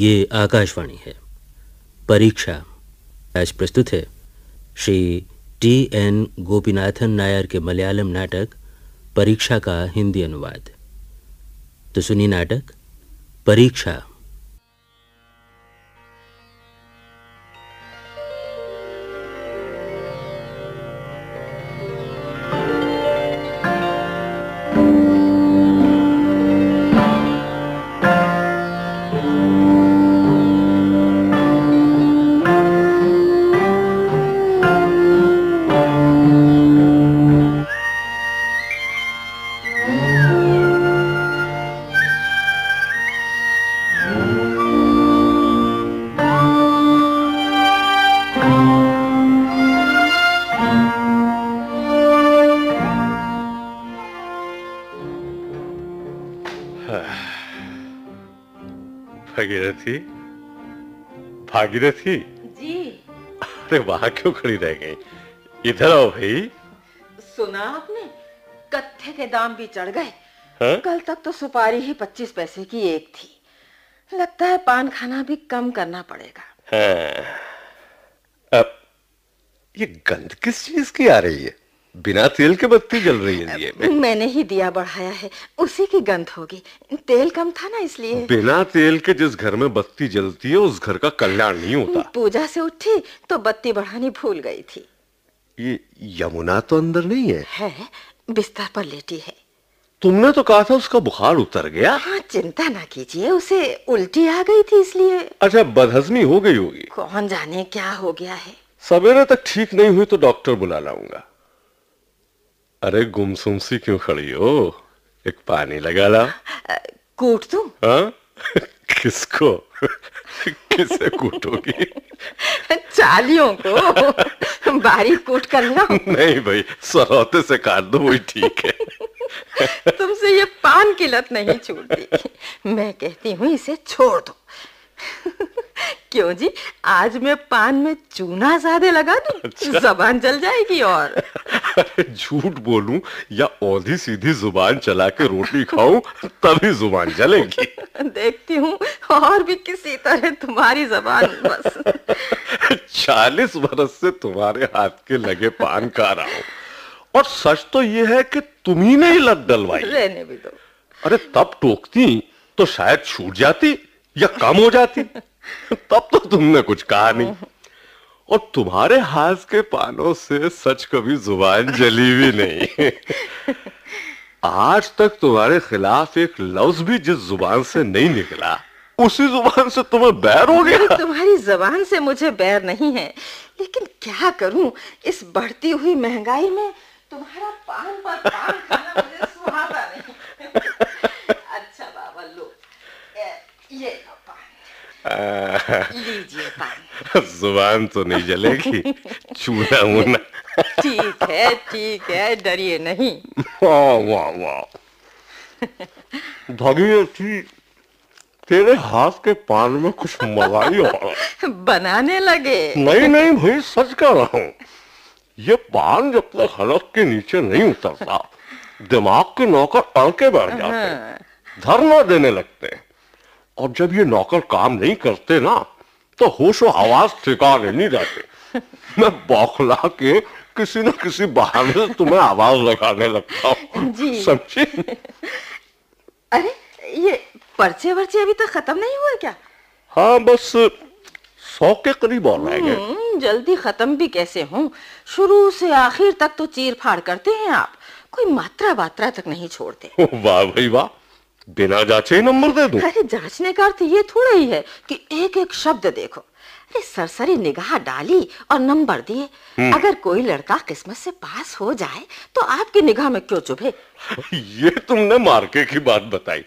ये आकाशवाणी है परीक्षा आज प्रस्तुत है श्री टी एन गोपीनाथन नायर के मलयालम नाटक परीक्षा का हिंदी अनुवाद तो सुनिए नाटक परीक्षा खरीदे थी जी अरे वहां क्यों खड़ी रह गई इधर आओ भाई सुना आपने कत्थे के दाम भी चढ़ गए हाँ? कल तक तो सुपारी ही पच्चीस पैसे की एक थी लगता है पान खाना भी कम करना पड़ेगा हाँ। अब ये गंद किस चीज की आ रही है बिना तेल के बत्ती जल रही है दिए में मैंने ही दिया बढ़ाया है उसी की गंध होगी तेल कम था ना इसलिए बिना तेल के जिस घर में बत्ती जलती है उस घर का कल्याण नहीं होता पूजा से उठी तो बत्ती बढ़ानी भूल गई थी ये यमुना तो अंदर नहीं है है बिस्तर पर लेटी है तुमने तो कहा था उसका बुखार उतर गया हाँ चिंता ना कीजिए उसे उल्टी आ गई थी इसलिए अच्छा बदहजमी हो गई होगी कौन जाने क्या हो गया है सवेरे तक ठीक नहीं हुई तो डॉक्टर बुला लाऊंगा अरे गुमसुम सी क्यों खड़ी हो एक पानी लगा ला कूट तू हाँ? किसको किसे कूटोगी चालियों को बारी कूट कर लो नहीं भाई सरौते से काट दो वही ठीक है तुमसे ये पान की लत नहीं छूटती मैं कहती हूँ इसे छोड़ दो क्यों जी आज मैं पान में चूना ज्यादा लगा दू अच्छा? जबान जल जाएगी और झूठ बोलूं या औधी सीधी जुबान चला के रोटी खाऊं तभी जुबान जलेगी देखती हूँ और भी किसी तरह तुम्हारी जबान बस चालीस बरस से तुम्हारे हाथ के लगे पान खा रहा हूँ और सच तो ये है कि तुम ही नहीं लग डलवाई रहने भी दो अरे तब टोकती तो शायद छूट जाती या कम हो जाती तब तो तुमने कुछ कहा नहीं और तुम्हारे हाथ के पानों से सच कभी जुबान जली भी नहीं आज तक तुम्हारे खिलाफ एक लफ्ज भी जिस जुबान से नहीं निकला उसी जुबान से तुम्हें बैर हो गया तुम्हारी जबान से मुझे बैर नहीं है लेकिन क्या करूं इस बढ़ती हुई महंगाई में तुम्हारा पान पर पान खाना मुझे जुबान तो नहीं जलेगी चूना ऊना ठीक है ठीक है डरिए नहीं वाह वाह वाह तेरे हाथ के पान में कुछ मलाई हो बनाने लगे नहीं नहीं भाई सच कह रहा हूँ ये पान जब तक हलक के नीचे नहीं उतरता दिमाग के नौकर अड़के बैठ जाते धरना देने लगते हैं और जब ये नौकर काम नहीं करते ना तो होश व आवाज ठिकाने नहीं रहते मैं बौखला के किसी न किसी बहाने तुम्हें आवाज लगाने लगता हूँ समझी अरे ये पर्चे वर्चे अभी तक खत्म नहीं हुए क्या हाँ बस सौ के करीब और रह गए हम्म, जल्दी खत्म भी कैसे हूँ शुरू से आखिर तक तो चीर फाड़ करते हैं आप कोई मात्रा वात्रा तक नहीं छोड़ते वाह भाई वाह बिना जांचे ही नंबर दे दूं अरे जांचने का अर्थ ये थोड़ा ही है कि एक एक शब्द देखो अरे सरसरी निगाह डाली और नंबर दिए हम्म। अगर कोई लड़का किस्मत से पास हो जाए तो आपकी निगाह में क्यों चुभे ये तुमने मार्के की बात बताई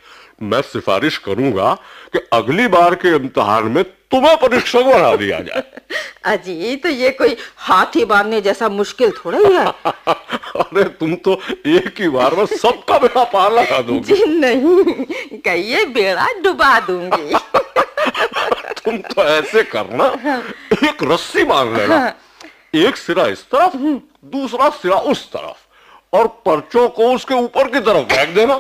मैं सिफारिश करूंगा कि अगली बार के इम्तिहान में तुम्हें परीक्षक बना दिया जाए अजी तो ये कोई हाथी बांधने जैसा मुश्किल थोड़ा ही है अरे तुम तो एक ही बार में सबका बेड़ा पार लगा दोगे जी नहीं कहिए बेड़ा डुबा दूंगी तुम तो ऐसे करना हाँ। एक रस्सी बांध लेना हाँ। एक सिरा इस तरफ हम्म। दूसरा सिरा उस तरफ और पर्चों को उसके ऊपर की तरफ फेंक देना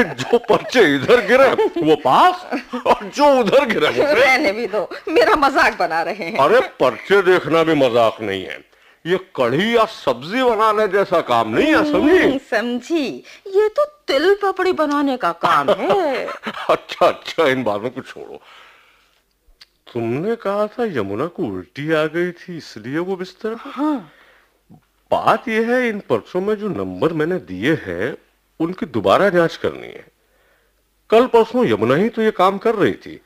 जो पर्चे इधर गिरे वो पास और जो उधर गिरे वो रहने भी दो मेरा मजाक बना रहे हैं अरे पर्चे देखना भी मजाक नहीं है ये कढ़ी या सब्जी बनाने जैसा काम नहीं है समझी समझी ये तो तिल पपड़ी बनाने का काम है अच्छा अच्छा इन बातों को छोड़ो तुमने कहा था यमुना को उल्टी आ गई थी इसलिए वो बिस्तर हाँ बात यह है इन पर्चों में जो नंबर मैंने दिए हैं उनकी दोबारा जांच करनी है कल परसों यमुना ही तो ये काम कर रही थी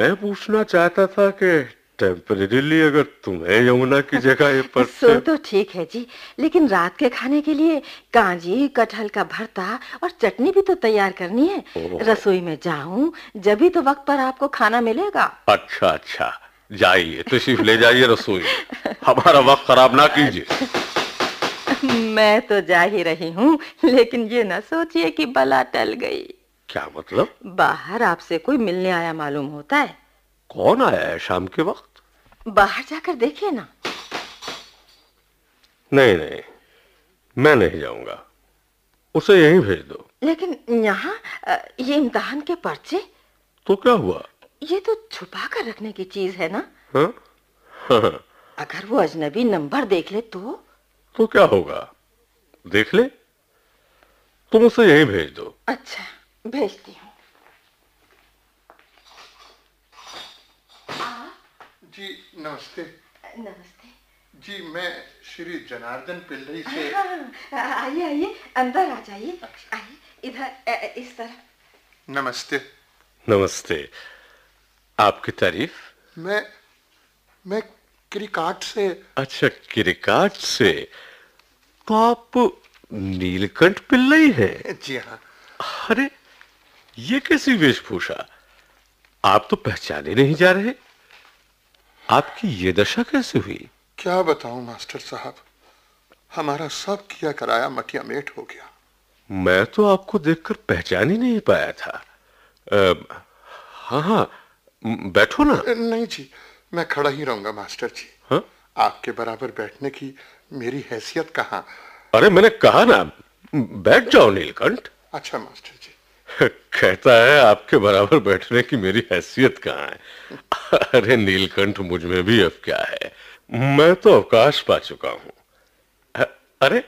मैं पूछना चाहता था कि टेम्परेरीली अगर तुम्हें यमुना की जगह ये पर सो तो ठीक है जी लेकिन रात के खाने के लिए कांजी कटहल का भरता और चटनी भी तो तैयार करनी है रसोई में जाऊं जब भी तो वक्त पर आपको खाना मिलेगा अच्छा अच्छा जाइए तशीफ ले जाइए रसोई हमारा वक्त खराब ना कीजिए मैं तो जा ही रही हूँ लेकिन ये ना सोचिए कि बला टल गई क्या मतलब बाहर आपसे कोई मिलने आया मालूम होता है कौन आया है शाम के वक्त बाहर जाकर देखिए ना नहीं नहीं मैं नहीं जाऊंगा उसे यहीं भेज दो लेकिन यहाँ ये इम्तहान के पर्चे तो क्या हुआ ये तो छुपा कर रखने की चीज है ना हाँ? हाँ। अगर वो अजनबी नंबर देख ले तो तो क्या होगा देख ले तुम उसे यहीं भेज दो अच्छा भेजती हूँ जी नमस्ते नमस्ते जी मैं श्री जनार्दन पिल्लई से हाँ, हाँ, हाँ। आइए आइए अंदर आ जाइए अच्छा। आइए इधर इस तरह नमस्ते नमस्ते आपकी तारीफ मैं मैं क्रिकाट से अच्छा क्रिकाट से तो आप नीलकंठ पिल्लई है जी हाँ अरे ये कैसी वेशभूषा आप तो पहचाने नहीं जा रहे आपकी ये दशा कैसे हुई क्या बताऊं मास्टर साहब हमारा सब किया कराया मटिया मेट हो गया मैं तो आपको देखकर पहचान ही नहीं पाया था हाँ हाँ बैठो ना नहीं जी मैं खड़ा ही रहूंगा मास्टर जी हा? आपके बराबर बैठने की मेरी हैसियत कहा अरे मैंने कहा ना बैठ जाओ नीलकंठ अच्छा मास्टर जी कहता है आपके बराबर बैठने की मेरी हैसियत कहाँ है अरे नीलकंठ मुझ में भी अब क्या है मैं तो अवकाश पा चुका हूं अरे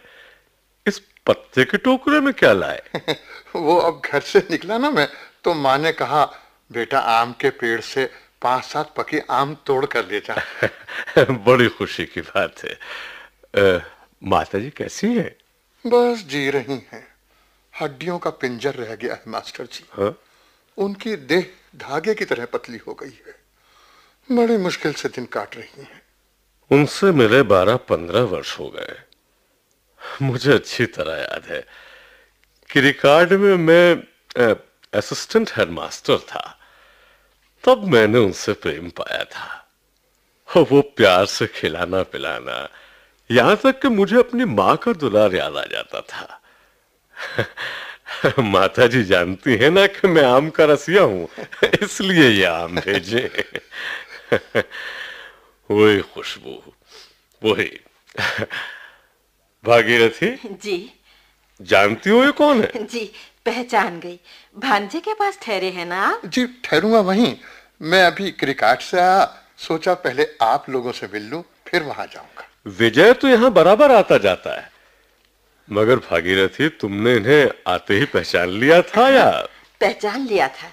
इस पत्ते के टोकरे में क्या लाए वो अब घर से निकला ना मैं तो माँ ने कहा बेटा आम के पेड़ से पांच सात पकी आम तोड़ कर ले जा बड़ी खुशी की बात है माता जी कैसी है बस जी रही हैं हड्डियों का पिंजर रह गया है मास्टर जी हा? उनकी देह धागे की तरह पतली हो गई है बड़े मुश्किल से दिन काट रही हैं। उनसे मिले बारह पंद्रह वर्ष हो गए मुझे अच्छी तरह याद है कि रिकॉर्ड में मैं असिस्टेंट हेडमास्टर था तब मैंने उनसे प्रेम पाया था और वो प्यार से खिलाना पिलाना यहां तक कि मुझे अपनी माँ का दुलार याद आ जाता था माता जी जानती है ना कि मैं आम का रसिया हूं इसलिए ये आम भेजे वही खुशबू वही भागीरथी जी जानती हो ये कौन है जी पहचान गई भांजे के पास ठहरे हैं ना आप जी ठहरूंगा वहीं मैं अभी क्रिकेट से आया सोचा पहले आप लोगों से मिल लूं फिर वहां जाऊंगा विजय तो यहाँ बराबर आता जाता है मगर भागीरथी तुमने इन्हें आते ही पहचान लिया था या पहचान लिया था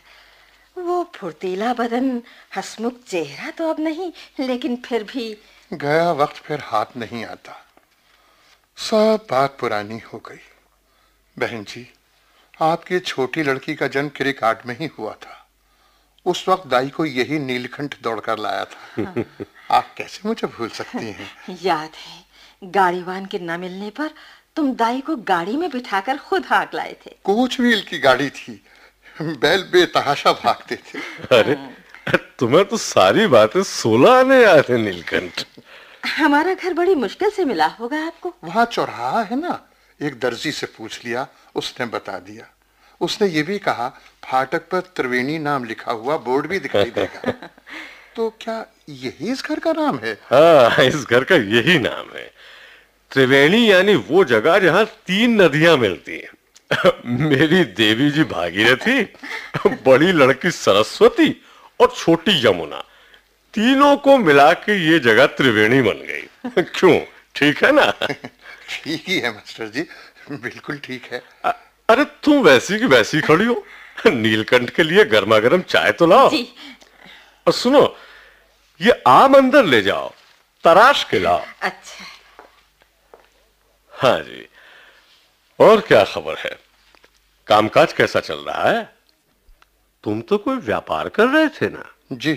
वो फुर्तीला बदन हसमुख चेहरा तो अब नहीं लेकिन फिर भी गया वक्त फिर हाथ नहीं आता सब बात पुरानी हो गई बहन जी आपकी छोटी लड़की का जन्म क्रिकाट में ही हुआ था उस वक्त दाई को यही नीलकंठ दौड़कर लाया था हाँ। आप कैसे मुझे भूल सकती हैं याद है गाड़ीवान के न मिलने पर तुम दाई को गाड़ी में बिठाकर खुद हाक लाए थे कोच व्हील की गाड़ी थी बैल बेतहाशा भागते थे अरे तुम्हें तो सारी बातें सोलह आने याद नीलकंठ हमारा घर बड़ी मुश्किल से मिला होगा आपको वहाँ चौराहा है ना एक दर्जी से पूछ लिया उसने बता दिया उसने ये भी कहा फाटक पर त्रिवेणी नाम लिखा हुआ बोर्ड भी दिखाई देगा तो क्या यही इस घर का नाम है हाँ इस घर का यही नाम है त्रिवेणी यानी वो जगह जहाँ तीन नदियां मिलती हैं मेरी देवी जी भागीरथी बड़ी लड़की सरस्वती और छोटी यमुना तीनों को मिला के ये जगह त्रिवेणी बन गई क्यों ठीक है ना ठीक ही है मास्टर जी बिल्कुल ठीक है अ, अरे तुम वैसी की वैसी खड़ी हो नीलकंठ के लिए गर्मा गर्म चाय तो लाओ जी। और सुनो ये आम अंदर ले जाओ तराश के लाओ अच्छा हाँ जी और क्या खबर है कामकाज कैसा चल रहा है तुम तो कोई व्यापार कर रहे थे ना जी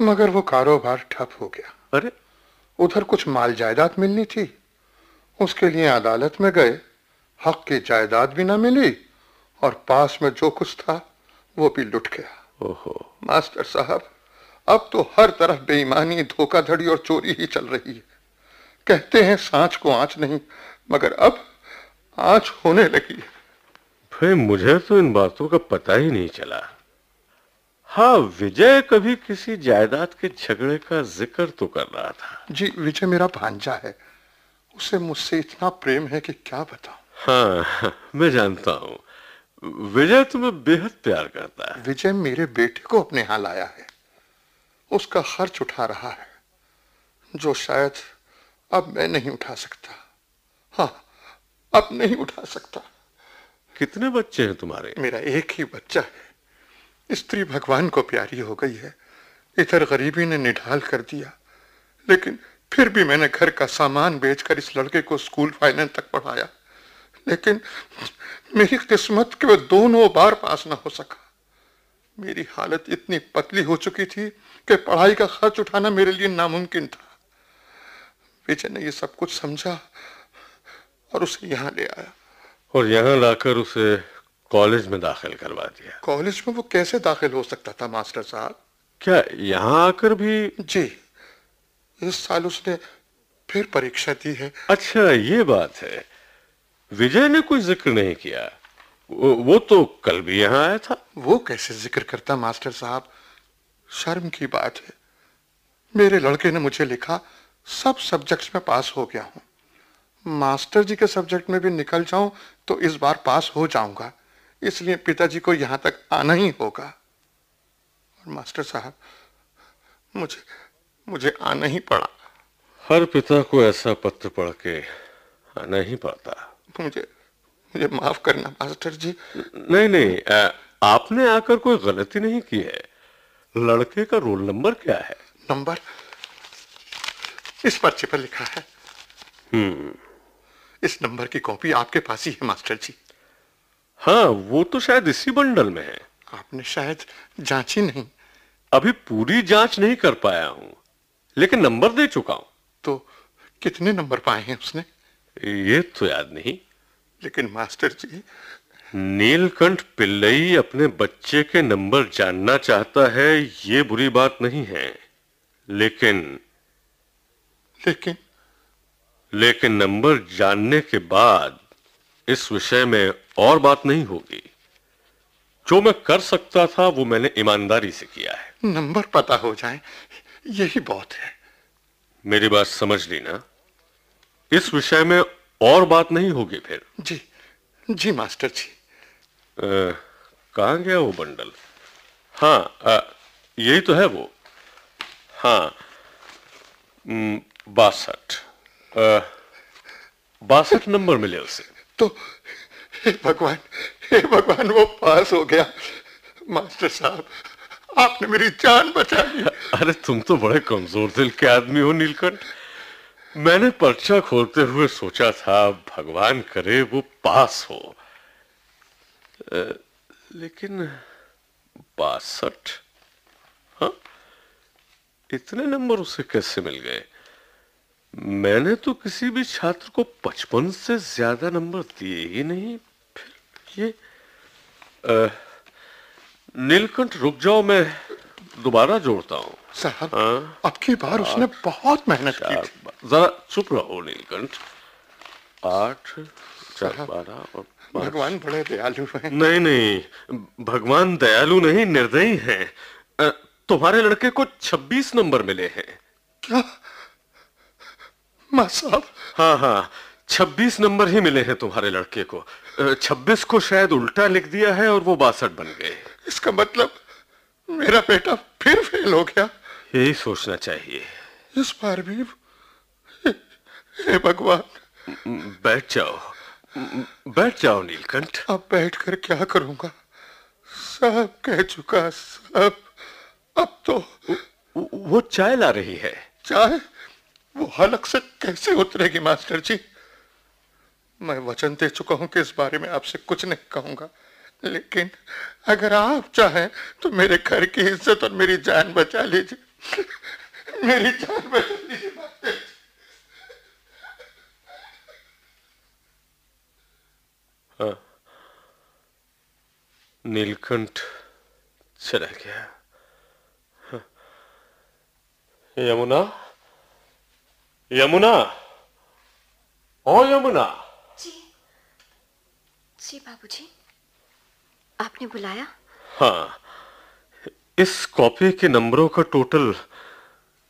मगर वो कारोबार ठप हो गया अरे उधर कुछ माल जायदाद मिलनी थी उसके लिए अदालत में गए हक की जायदाद भी ना मिली और पास में जो कुछ था वो भी लुट गया ओहो मास्टर साहब अब तो हर तरफ बेईमानी धोखाधड़ी और चोरी ही चल रही है कहते हैं सांच को आंच नहीं मगर अब आंच होने लगी भाई मुझे तो इन बातों का पता ही नहीं चला हाँ विजय कभी किसी जायदाद के झगड़े का जिक्र तो कर रहा था जी विजय मेरा भांजा है उसे मुझसे इतना प्रेम है कि क्या बताऊं हाँ मैं जानता हूँ विजय तुम्हें बेहद प्यार करता है विजय मेरे बेटे को अपने यहां लाया है उसका खर्च उठा रहा है जो शायद अब मैं नहीं उठा सकता हाँ अब नहीं उठा सकता कितने बच्चे हैं तुम्हारे मेरा एक ही बच्चा है स्त्री भगवान को प्यारी हो गई है इधर गरीबी ने निढाल कर दिया लेकिन फिर भी मैंने घर का सामान बेचकर इस लड़के को स्कूल फाइनेंस तक पढ़ाया लेकिन मेरी किस्मत के वह दोनों बार पास ना हो सका मेरी हालत इतनी पतली हो चुकी थी कि पढ़ाई का खर्च उठाना मेरे लिए नामुमकिन था विजय ने ये सब कुछ समझा और उसे यहाँ ले आया और यहाँ लाकर उसे कॉलेज में दाखिल करवा दिया कॉलेज में वो कैसे दाखिल हो सकता था मास्टर साहब क्या यहाँ आकर भी जी इस साल उसने फिर परीक्षा दी है अच्छा ये बात है विजय ने कोई जिक्र नहीं किया वो, वो तो कल भी यहाँ आया था वो कैसे जिक्र करता मास्टर साहब शर्म की बात है मेरे लड़के ने मुझे लिखा सब सब्जेक्ट्स में पास हो गया हूँ मास्टर जी के सब्जेक्ट में भी निकल जाऊं तो इस बार पास हो जाऊंगा इसलिए पिताजी को यहां तक आना ही होगा और मास्टर साहब मुझे मुझे आना ही पड़ा हर पिता को ऐसा पत्र पढ़ के आना ही पड़ता मुझे मुझे माफ करना मास्टर जी नहीं नहीं आ, आपने आकर कोई गलती नहीं की है लड़के का रोल नंबर क्या है नंबर इस पर्चे पर लिखा है हम्म इस नंबर की कॉपी आपके पास ही है मास्टर जी हाँ वो तो शायद इसी बंडल में है आपने शायद ही नहीं अभी पूरी जांच नहीं कर पाया हूं लेकिन नंबर दे चुका हूं तो कितने नंबर पाए हैं उसने ये तो याद नहीं लेकिन मास्टर जी नीलकंठ पिल्लई अपने बच्चे के नंबर जानना चाहता है ये बुरी बात नहीं है लेकिन लेकिन लेकिन नंबर जानने के बाद इस विषय में और बात नहीं होगी जो मैं कर सकता था वो मैंने ईमानदारी से किया है नंबर पता हो जाए यही बहुत है मेरी बात समझ ली ना इस विषय में और बात नहीं होगी फिर जी जी मास्टर जी कहा गया वो बंडल हाँ आ, यही तो है वो हाँ बासठ बासठ नंबर मिले उसे तो हे भगवान हे भगवान वो पास हो गया मास्टर साहब आपने मेरी जान बचा ली अरे तुम तो बड़े कमजोर दिल के आदमी हो नीलकंठ मैंने पर्चा खोलते हुए सोचा था भगवान करे वो पास हो लेकिन बासठ हाँ इतने नंबर उसे कैसे मिल गए मैंने तो किसी भी छात्र को पचपन से ज्यादा नंबर दिए ही नहीं फिर ये नीलकंठ रुक जाओ मैं दोबारा जोड़ता हूँ हाँ? अब की बार हाँ। उसने बहुत मेहनत की जरा चुप रहो नीलकंठ आठ चार बारह और भगवान बड़े दयालु हैं नहीं नहीं भगवान दयालु नहीं निर्दयी हैं तुम्हारे लड़के को 26 नंबर मिले हैं क्या माँ साहब हाँ हाँ छब्बीस नंबर ही मिले हैं तुम्हारे लड़के को छब्बीस को शायद उल्टा लिख दिया है और वो बासठ बन गए इसका मतलब मेरा बेटा फिर फेल हो गया यही सोचना चाहिए इस बार भी हे भगवान बैठ जाओ बैठ जाओ नीलकंठ अब बैठ कर क्या करूंगा सब कह चुका सब अब तो वो चाय ला रही है चाय वो हलक से कैसे उतरेगी मास्टर जी मैं वचन दे चुका हूं कि इस बारे में आपसे कुछ नहीं कहूंगा लेकिन अगर आप चाहें तो मेरे घर की इज्जत और मेरी जान बचा लीजिए मेरी जान बचा लीजिए हाँ। नीलकंठ चला गया हाँ। यमुना यमुना ओ यमुना जी जी बाबूजी आपने बुलाया हाँ इस कॉपी के नंबरों का टोटल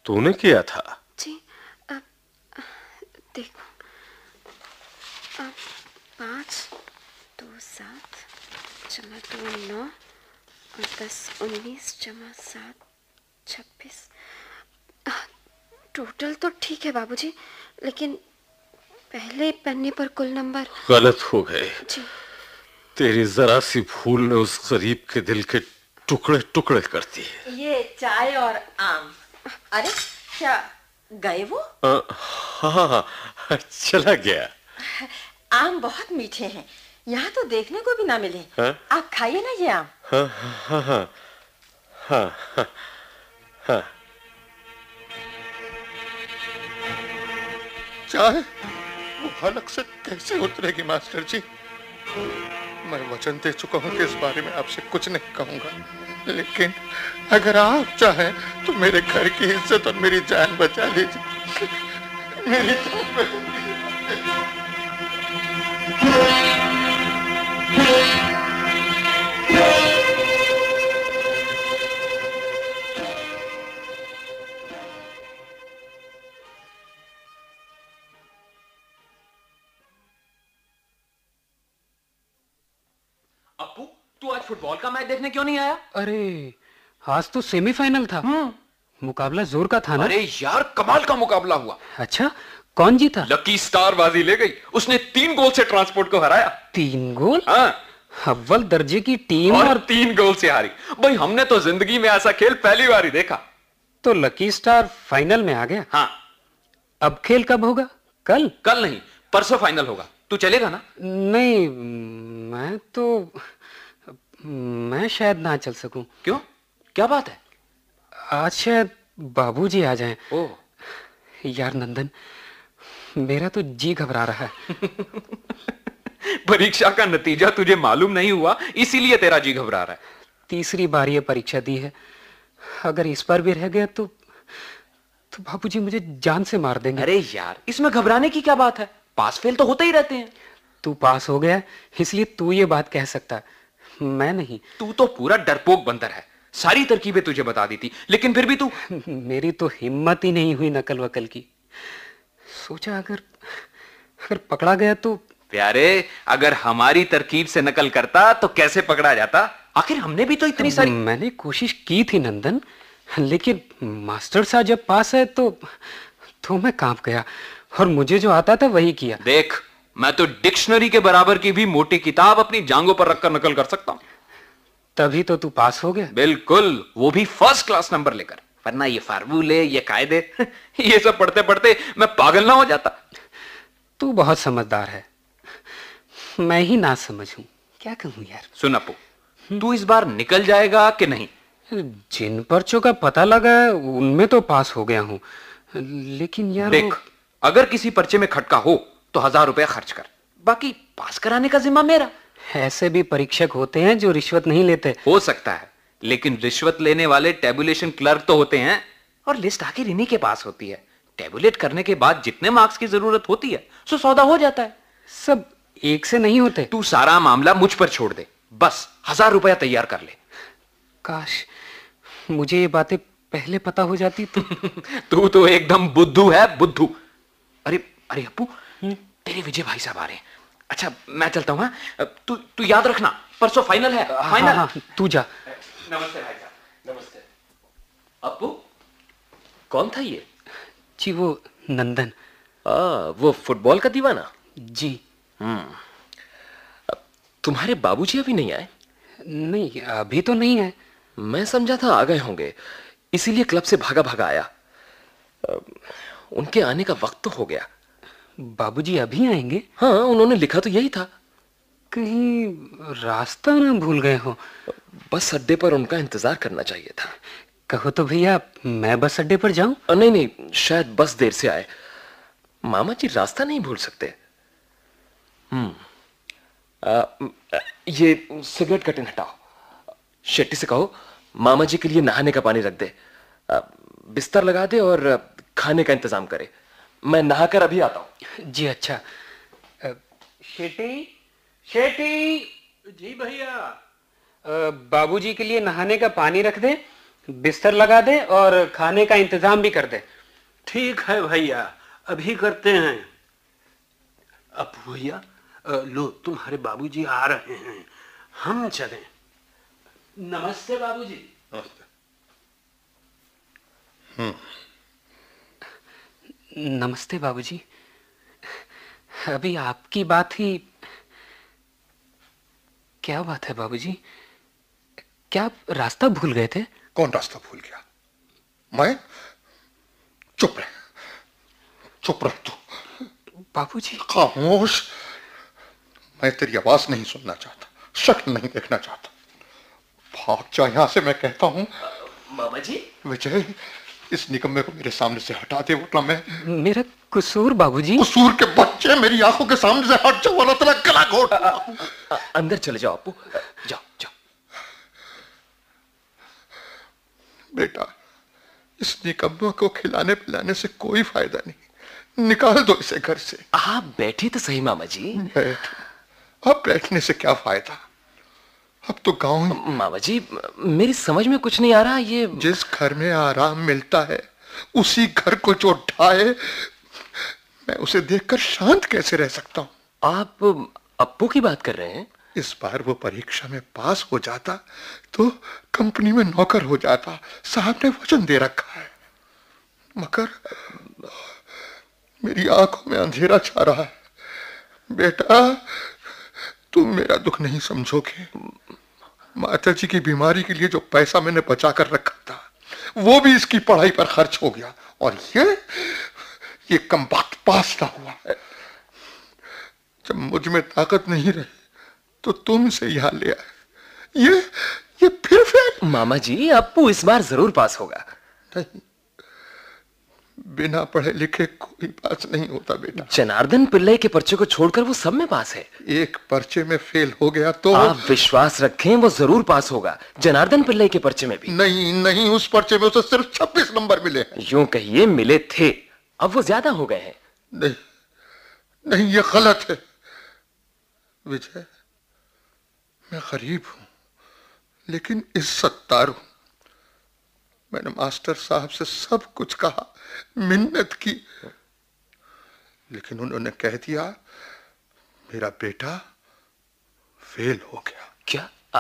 तूने किया था जी अब देखो अब पाँच दो सात जमा दो नौ और दस उन्नीस जमा सात छब्बीस टोटल तो ठीक है बाबूजी, लेकिन पहले पन्ने पर कुल नंबर गलत हो गए जी तेरी जरा सी भूल ने उस गरीब के दिल के टुकड़े-टुकड़े कर दिए ये चाय और आम अरे क्या गए वो आ, हाँ, हाँ, हाँ चला गया आम बहुत मीठे हैं यहाँ तो देखने को भी ना मिले हाँ? आप खाइए ना ये आम हाँ हाँ हाँ हाँ हाँ, हाँ, हाँ, हाँ चाय वो हलक से कैसे उतरेगी मास्टर जी मैं वचन दे चुका हूँ कि इस बारे में आपसे कुछ नहीं कहूंगा लेकिन अगर आप चाहें तो मेरे घर की इज्जत और मेरी जान बचा लीजिए मेरी जान बचा फुटबॉल का मैच देखने क्यों नहीं आया अरे आज तो सेमीफाइनल था हम्म। मुकाबला जोर का था ना अरे यार कमाल का मुकाबला हुआ अच्छा कौन जीता लकी स्टार बाजी ले गई उसने तीन गोल से ट्रांसपोर्ट को हराया तीन गोल हाँ अव्वल दर्जे की टीम और, और तीन गोल से हारी भाई हमने तो जिंदगी में ऐसा खेल पहली बार ही देखा तो लकी स्टार फाइनल में आ गया हाँ अब खेल कब होगा कल कल नहीं परसों फाइनल होगा तू चलेगा ना नहीं मैं तो मैं शायद ना चल सकूं क्यों क्या बात है आज शायद बाबूजी आ जाएं ओ यार नंदन मेरा तो जी घबरा रहा है परीक्षा का नतीजा तुझे मालूम नहीं हुआ इसीलिए तेरा जी घबरा रहा है तीसरी बार ये परीक्षा दी है अगर इस बार भी रह गया तो तो बाबूजी मुझे जान से मार देंगे अरे यार इसमें घबराने की क्या बात है पास फेल तो होते ही रहते हैं तू पास हो गया इसलिए तू ये बात कह सकता है मैं नहीं तू तो पूरा डरपोक बंदर है सारी तरकीबें तुझे बता दी थी लेकिन फिर भी तू मेरी तो हिम्मत ही नहीं हुई नकल वकल की सोचा अगर अगर पकड़ा गया तो प्यारे अगर हमारी तरकीब से नकल करता तो कैसे पकड़ा जाता आखिर हमने भी तो इतनी सारी मैंने कोशिश की थी नंदन लेकिन मास्टर साहब जब पास है तो तो मैं कांप गया और मुझे जो आता था वही किया देख मैं तो डिक्शनरी के बराबर की भी मोटी किताब अपनी जांगों पर रखकर नकल कर सकता हूं तभी तो तू पास हो गया बिल्कुल वो भी फर्स्ट क्लास नंबर लेकर वरना ये फार्मूले ये कायदे ये सब पढ़ते पढ़ते मैं पागल ना हो जाता तू बहुत समझदार है मैं ही ना समझू क्या कहूं यार सुन अपू हम्म। तू इस बार निकल जाएगा कि नहीं जिन पर्चों का पता लगा है उनमें तो पास हो गया हूं लेकिन यार देख अगर किसी पर्चे में खटका हो तो हजार रुपया खर्च कर बाकी पास कराने का जिम्मा मेरा ऐसे भी परीक्षक होते हैं जो रिश्वत नहीं लेते हो सकता है लेकिन रिश्वत लेने वाले टेबुलेशन क्लर्क तो होते हैं और लिस्ट आखिर इन्हीं के पास होती है टेबुलेट करने के बाद जितने मार्क्स की जरूरत होती है सो सौदा हो जाता है सब एक से नहीं होते तू सारा मामला मुझ पर छोड़ दे बस हजार रुपया तैयार कर ले काश मुझे ये बातें पहले पता हो जाती तो। तू तो एकदम बुद्धू है बुद्धू अरे अरे अपू हम्म। तेरे विजय भाई साहब आ रहे हैं अच्छा मैं चलता हूँ हाँ? तू तू याद रखना परसों फाइनल है फाइनल हाँ, हाँ, हाँ, तू जा नमस्ते भाई साहब नमस्ते अपू कौन था ये जी वो नंदन आ, वो फुटबॉल का दीवाना जी हम्म। तुम्हारे बाबूजी अभी नहीं आए नहीं अभी तो नहीं है मैं समझा था आ गए होंगे इसीलिए क्लब से भागा भागा आया उनके आने का वक्त तो हो गया बाबूजी अभी आएंगे हाँ उन्होंने लिखा तो यही था कहीं रास्ता ना भूल गए हो बस अड्डे पर उनका इंतजार करना चाहिए था कहो तो भैया मैं बस अड्डे पर जाऊं नहीं नहीं शायद बस देर से आए मामा जी रास्ता नहीं भूल सकते हम्म ये सिगरेट कटिन हटाओ शेट्टी से कहो मामा जी के लिए नहाने का पानी रख दे आ, बिस्तर लगा दे और खाने का इंतजाम करे मैं नहाकर अभी आता हूँ जी अच्छा शेटी शेटी जी भैया बाबूजी के लिए नहाने का पानी रख दे बिस्तर लगा दे और खाने का इंतजाम भी कर दे ठीक है भैया अभी करते हैं अब भैया लो तुम्हारे बाबूजी आ रहे हैं हम चलें नमस्ते बाबूजी नमस्ते हम्म नमस्ते बाबूजी अभी आपकी बात ही क्या बात है बाबूजी क्या आप रास्ता भूल गए थे कौन रास्ता भूल गया मैं चुप रह चुप रह तू बाबूजी खामोश मैं तेरी आवाज नहीं सुनना चाहता शक्ल नहीं देखना चाहता भाग जा यहां से मैं कहता हूं बाबा जी विजय इस निकम्मे को मेरे सामने से हटा दे वोटला मैं मेरा कसूर बाबूजी कसूर के बच्चे मेरी आंखों के सामने से हट जाओ वरना तेरा गला घोट अंदर चले जाओ अपू जाओ जाओ बेटा इस निकम्मे को खिलाने पिलाने से कोई फायदा नहीं निकाल दो इसे घर से आप बैठे तो सही मामा जी बैठ अब बैठने से क्या फायदा अब तो गाँव ही मामा जी मेरी समझ में कुछ नहीं आ रहा ये जिस घर में आराम मिलता है उसी घर को जो ढाए मैं उसे देखकर शांत कैसे रह सकता हूँ आप अप्पू की बात कर रहे हैं इस बार वो परीक्षा में पास हो जाता तो कंपनी में नौकर हो जाता साहब ने वचन दे रखा है मगर मेरी आंखों में अंधेरा छा रहा है बेटा तुम मेरा दुख नहीं समझोगे माता जी की बीमारी के लिए जो पैसा मैंने बचा कर रखा था वो भी इसकी पढ़ाई पर खर्च हो गया और ये ये कम वक्त पास ना हुआ है जब मुझ में ताकत नहीं रही तो तुम से यहां ले आए ये ये फिर फिर मामा जी अप्पू इस बार जरूर पास होगा नहीं बिना पढ़े लिखे कोई पास नहीं होता बेटा जनार्दन पिल्ले के पर्चे को छोड़कर वो सब में पास है एक पर्चे में फेल हो गया तो आप विश्वास रखें वो जरूर पास होगा जनार्दन पिल्ले के पर्चे में भी नहीं नहीं उस पर्चे में उसे सिर्फ छब्बीस नंबर मिले यूं कहिए मिले थे अब वो ज्यादा हो गए हैं नहीं नहीं ये गलत है विजय मैं गरीब हूं लेकिन इज्जतदार हूं मैंने मास्टर साहब से सब कुछ कहा मिन्नत की लेकिन उन्होंने कह दिया मेरा बेटा फेल हो गया क्या आ,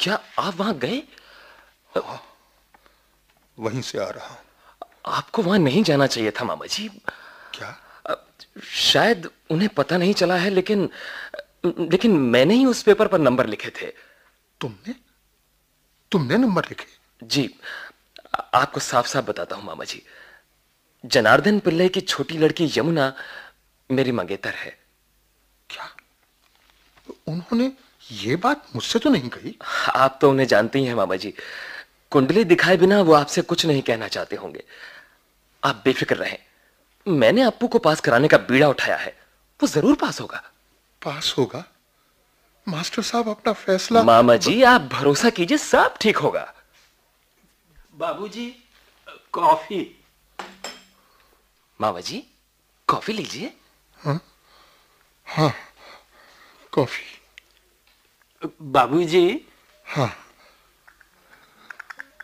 क्या आप वहां गए हाँ, वहीं से आ रहा हूं आपको वहां नहीं जाना चाहिए था मामा जी क्या शायद उन्हें पता नहीं चला है लेकिन लेकिन मैंने ही उस पेपर पर नंबर लिखे थे तुमने तुमने नंबर लिखे जी आपको साफ साफ बताता हूं मामा जी जनार्दन पिल्ले की छोटी लड़की यमुना मेरी मंगेतर है क्या उन्होंने ये बात मुझसे तो नहीं कही आप तो उन्हें ही हैं मामा जी कुंडली दिखाए बिना वो आपसे कुछ नहीं कहना चाहते होंगे आप बेफिक्र रहें मैंने अपू को पास कराने का बीड़ा उठाया है वो जरूर पास होगा पास होगा मास्टर साहब अपना फैसला मामा जी आप भरोसा कीजिए सब ठीक होगा बाबूजी कॉफी मामा जी कॉफी लीजिए हाँ हाँ कॉफी बाबू जी हाँ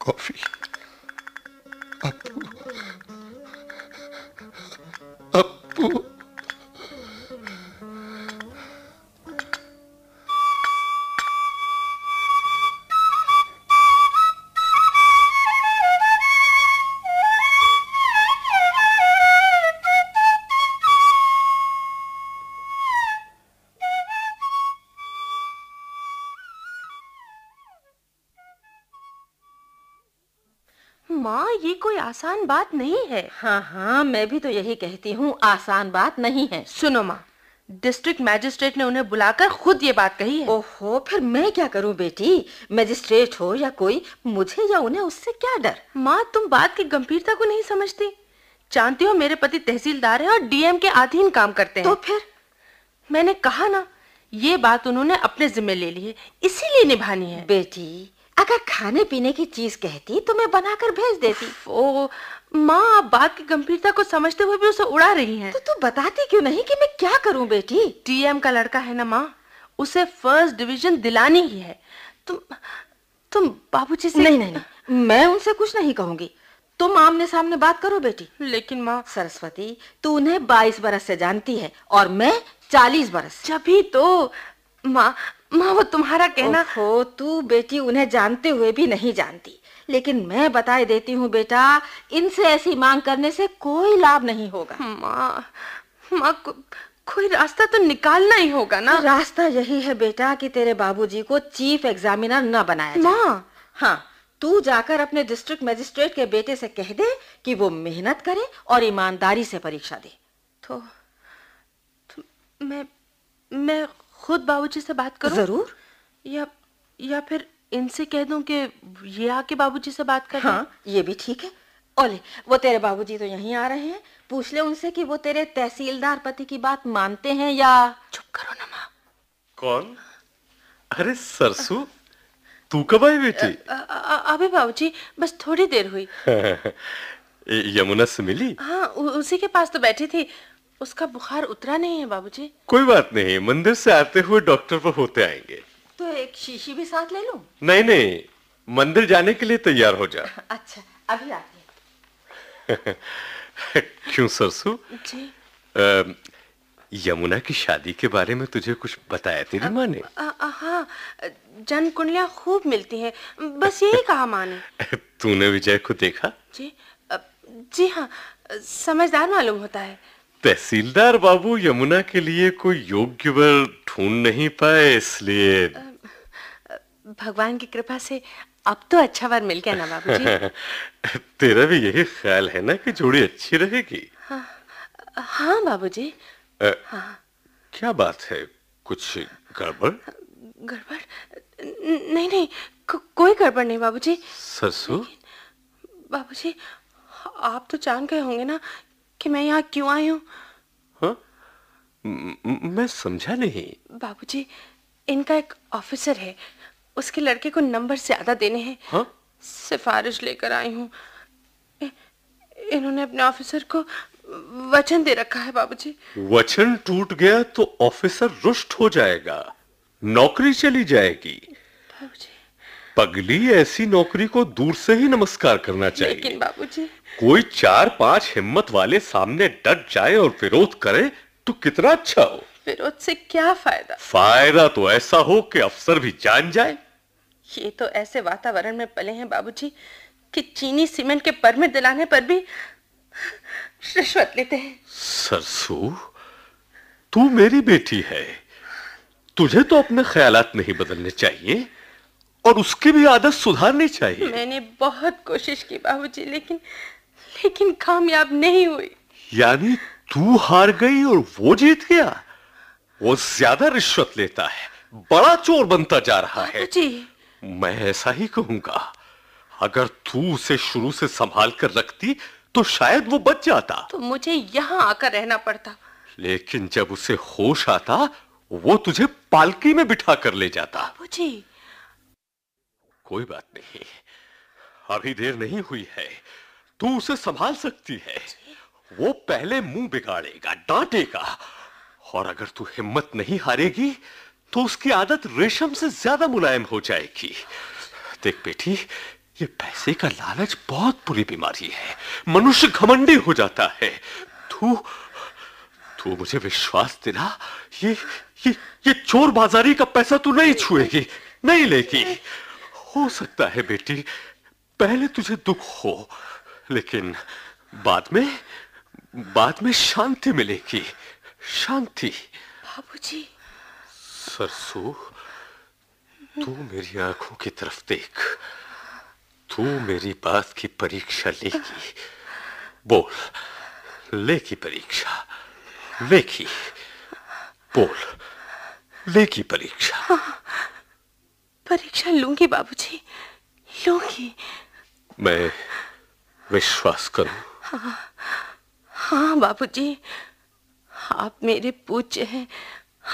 कॉफी आसान बात नहीं है हाँ हाँ मैं भी तो यही कहती हूँ आसान बात नहीं है सुनो माँ डिस्ट्रिक्ट मैजिस्ट्रेट ने उन्हें बुलाकर खुद ये बात कही है ओहो फिर मैं क्या करूँ बेटी मैजिस्ट्रेट हो या कोई मुझे या उन्हें उससे क्या डर माँ तुम बात की गंभीरता को नहीं समझती जानती हो मेरे पति तहसीलदार है और डीएम के अधीन काम करते हैं तो फिर मैंने कहा ना ये बात उन्होंने अपने जिम्मे ले ली है इसीलिए निभानी है बेटी अगर खाने पीने की चीज कहती तो मैं बनाकर भेज देती ओ माँ आप बात की गंभीरता को समझते हुए भी उसे उड़ा रही हैं तो तू बताती क्यों नहीं कि मैं क्या करूं बेटी टीएम का लड़का है ना माँ उसे फर्स्ट डिवीजन दिलानी ही है तुम तुम बाबूजी से नहीं नहीं, नहीं मैं उनसे कुछ नहीं कहूंगी तुम आमने सामने बात करो बेटी लेकिन माँ सरस्वती तू उन्हें बाईस बरस से जानती है और मैं चालीस बरस जब ही तो माँ माँ वो तुम्हारा कहना हो तू बेटी उन्हें जानते हुए भी नहीं जानती लेकिन मैं बताए देती हूँ बेटा इनसे ऐसी मांग करने से कोई लाभ नहीं होगा माँ माँ को, कोई रास्ता तो निकालना ही होगा ना रास्ता यही है बेटा कि तेरे बाबूजी को चीफ एग्जामिनर न बनाया जाए माँ हाँ तू जाकर अपने डिस्ट्रिक्ट मजिस्ट्रेट के बेटे से कह दे कि वो मेहनत करे और ईमानदारी से परीक्षा दे तो, तो मैं मैं खुद बाबूजी से बात करूं जरूर या या फिर इनसे कह दूं कि ये आके बाबूजी से बात कर हाँ, ये भी ठीक है ओले वो तेरे बाबूजी तो यहीं आ रहे हैं पूछ ले उनसे कि वो तेरे तहसीलदार पति की बात मानते हैं या चुप करो ना माँ कौन अरे सरसू तू कब आई बेटी अभी बाबूजी बस थोड़ी देर हुई यमुना से मिली हाँ उसी के पास तो बैठी थी उसका बुखार उतरा नहीं है बाबूजी कोई बात नहीं मंदिर से आते हुए डॉक्टर पर होते आएंगे तो एक शीशी भी साथ ले लो नहीं नहीं मंदिर जाने के लिए तैयार हो जा अच्छा अभी आती क्यों सरसू जी आ, यमुना की शादी के बारे में तुझे कुछ बताया तेरी माँ ने हाँ जन कुंडलियाँ खूब मिलती हैं बस यही कहा माँ ने तूने विजय को देखा जी जी हाँ समझदार मालूम होता है तहसीलदार बाबू यमुना के लिए कोई योग्य वर ढूंढ नहीं पाए इसलिए भगवान की कृपा से अब तो अच्छा वर मिल गया ना बाबूजी तेरा भी यही ख्याल है ना कि जोड़ी अच्छी रहेगी हाँ, हाँ जी हाँ। क्या बात है कुछ गड़बड़ गड़बड़ नहीं नहीं को, कोई गड़बड़ नहीं बाबूजी ससुर बाबूजी आप तो जान गए होंगे ना कि मैं यहाँ क्यों आई हूँ हाँ? मैं समझा नहीं बाबूजी इनका एक ऑफिसर है उसके लड़के को नंबर ज्यादा देने हैं हाँ? सिफारिश लेकर आई हूँ इन्होंने अपने ऑफिसर को वचन दे रखा है बाबूजी वचन टूट गया तो ऑफिसर रुष्ट हो जाएगा नौकरी चली जाएगी बाबूजी पगली ऐसी नौकरी को दूर से ही नमस्कार करना चाहिए लेकिन बाबूजी कोई चार पांच हिम्मत वाले सामने डट जाए और विरोध करे तो कितना अच्छा हो विरोध से क्या फायदा फायदा तो ऐसा हो कि अफसर भी जान जाए ये तो ऐसे वातावरण में पले हैं बाबूजी कि चीनी सीमेंट के परमिट दिलाने पर भी रिश्वत लेते हैं सरसू तू मेरी बेटी है तुझे तो अपने ख्यालात नहीं बदलने चाहिए और उसकी भी आदत सुधारनी चाहिए मैंने बहुत कोशिश की बाबूजी लेकिन लेकिन कामयाब नहीं हुई यानी तू हार गई और वो जीत गया वो ज्यादा रिश्वत लेता है बड़ा चोर बनता जा रहा है जी मैं ऐसा ही कहूंगा अगर तू उसे शुरू से संभाल कर रखती तो शायद वो बच जाता तो मुझे यहाँ आकर रहना पड़ता लेकिन जब उसे होश आता वो तुझे पालकी में बिठा कर ले जाता बाबूजी कोई बात नहीं अभी देर नहीं हुई है तू उसे संभाल सकती है वो पहले मुंह बिगाड़ेगा डांटेगा और अगर तू हिम्मत नहीं हारेगी तो उसकी आदत रेशम से ज्यादा मुलायम हो जाएगी देख बेटी ये पैसे का लालच बहुत बुरी बीमारी है मनुष्य घमंडी हो जाता है तू तू मुझे विश्वास दिला ये ये ये चोर बाजारी का पैसा तू नहीं छुएगी नहीं लेगी हो सकता है बेटी पहले तुझे दुख हो लेकिन बाद में बाद में शांति मिलेगी शांति बाबूजी सरसू तू मेरी आंखों की तरफ देख तू मेरी बात की परीक्षा लेगी बोल लेगी परीक्षा लेखी बोल लेगी परीक्षा परीक्षा लूंगी बाबूजी, लूंगी मैं विश्वास करूं हाँ हाँ बाबूजी, आप मेरे पूछे हैं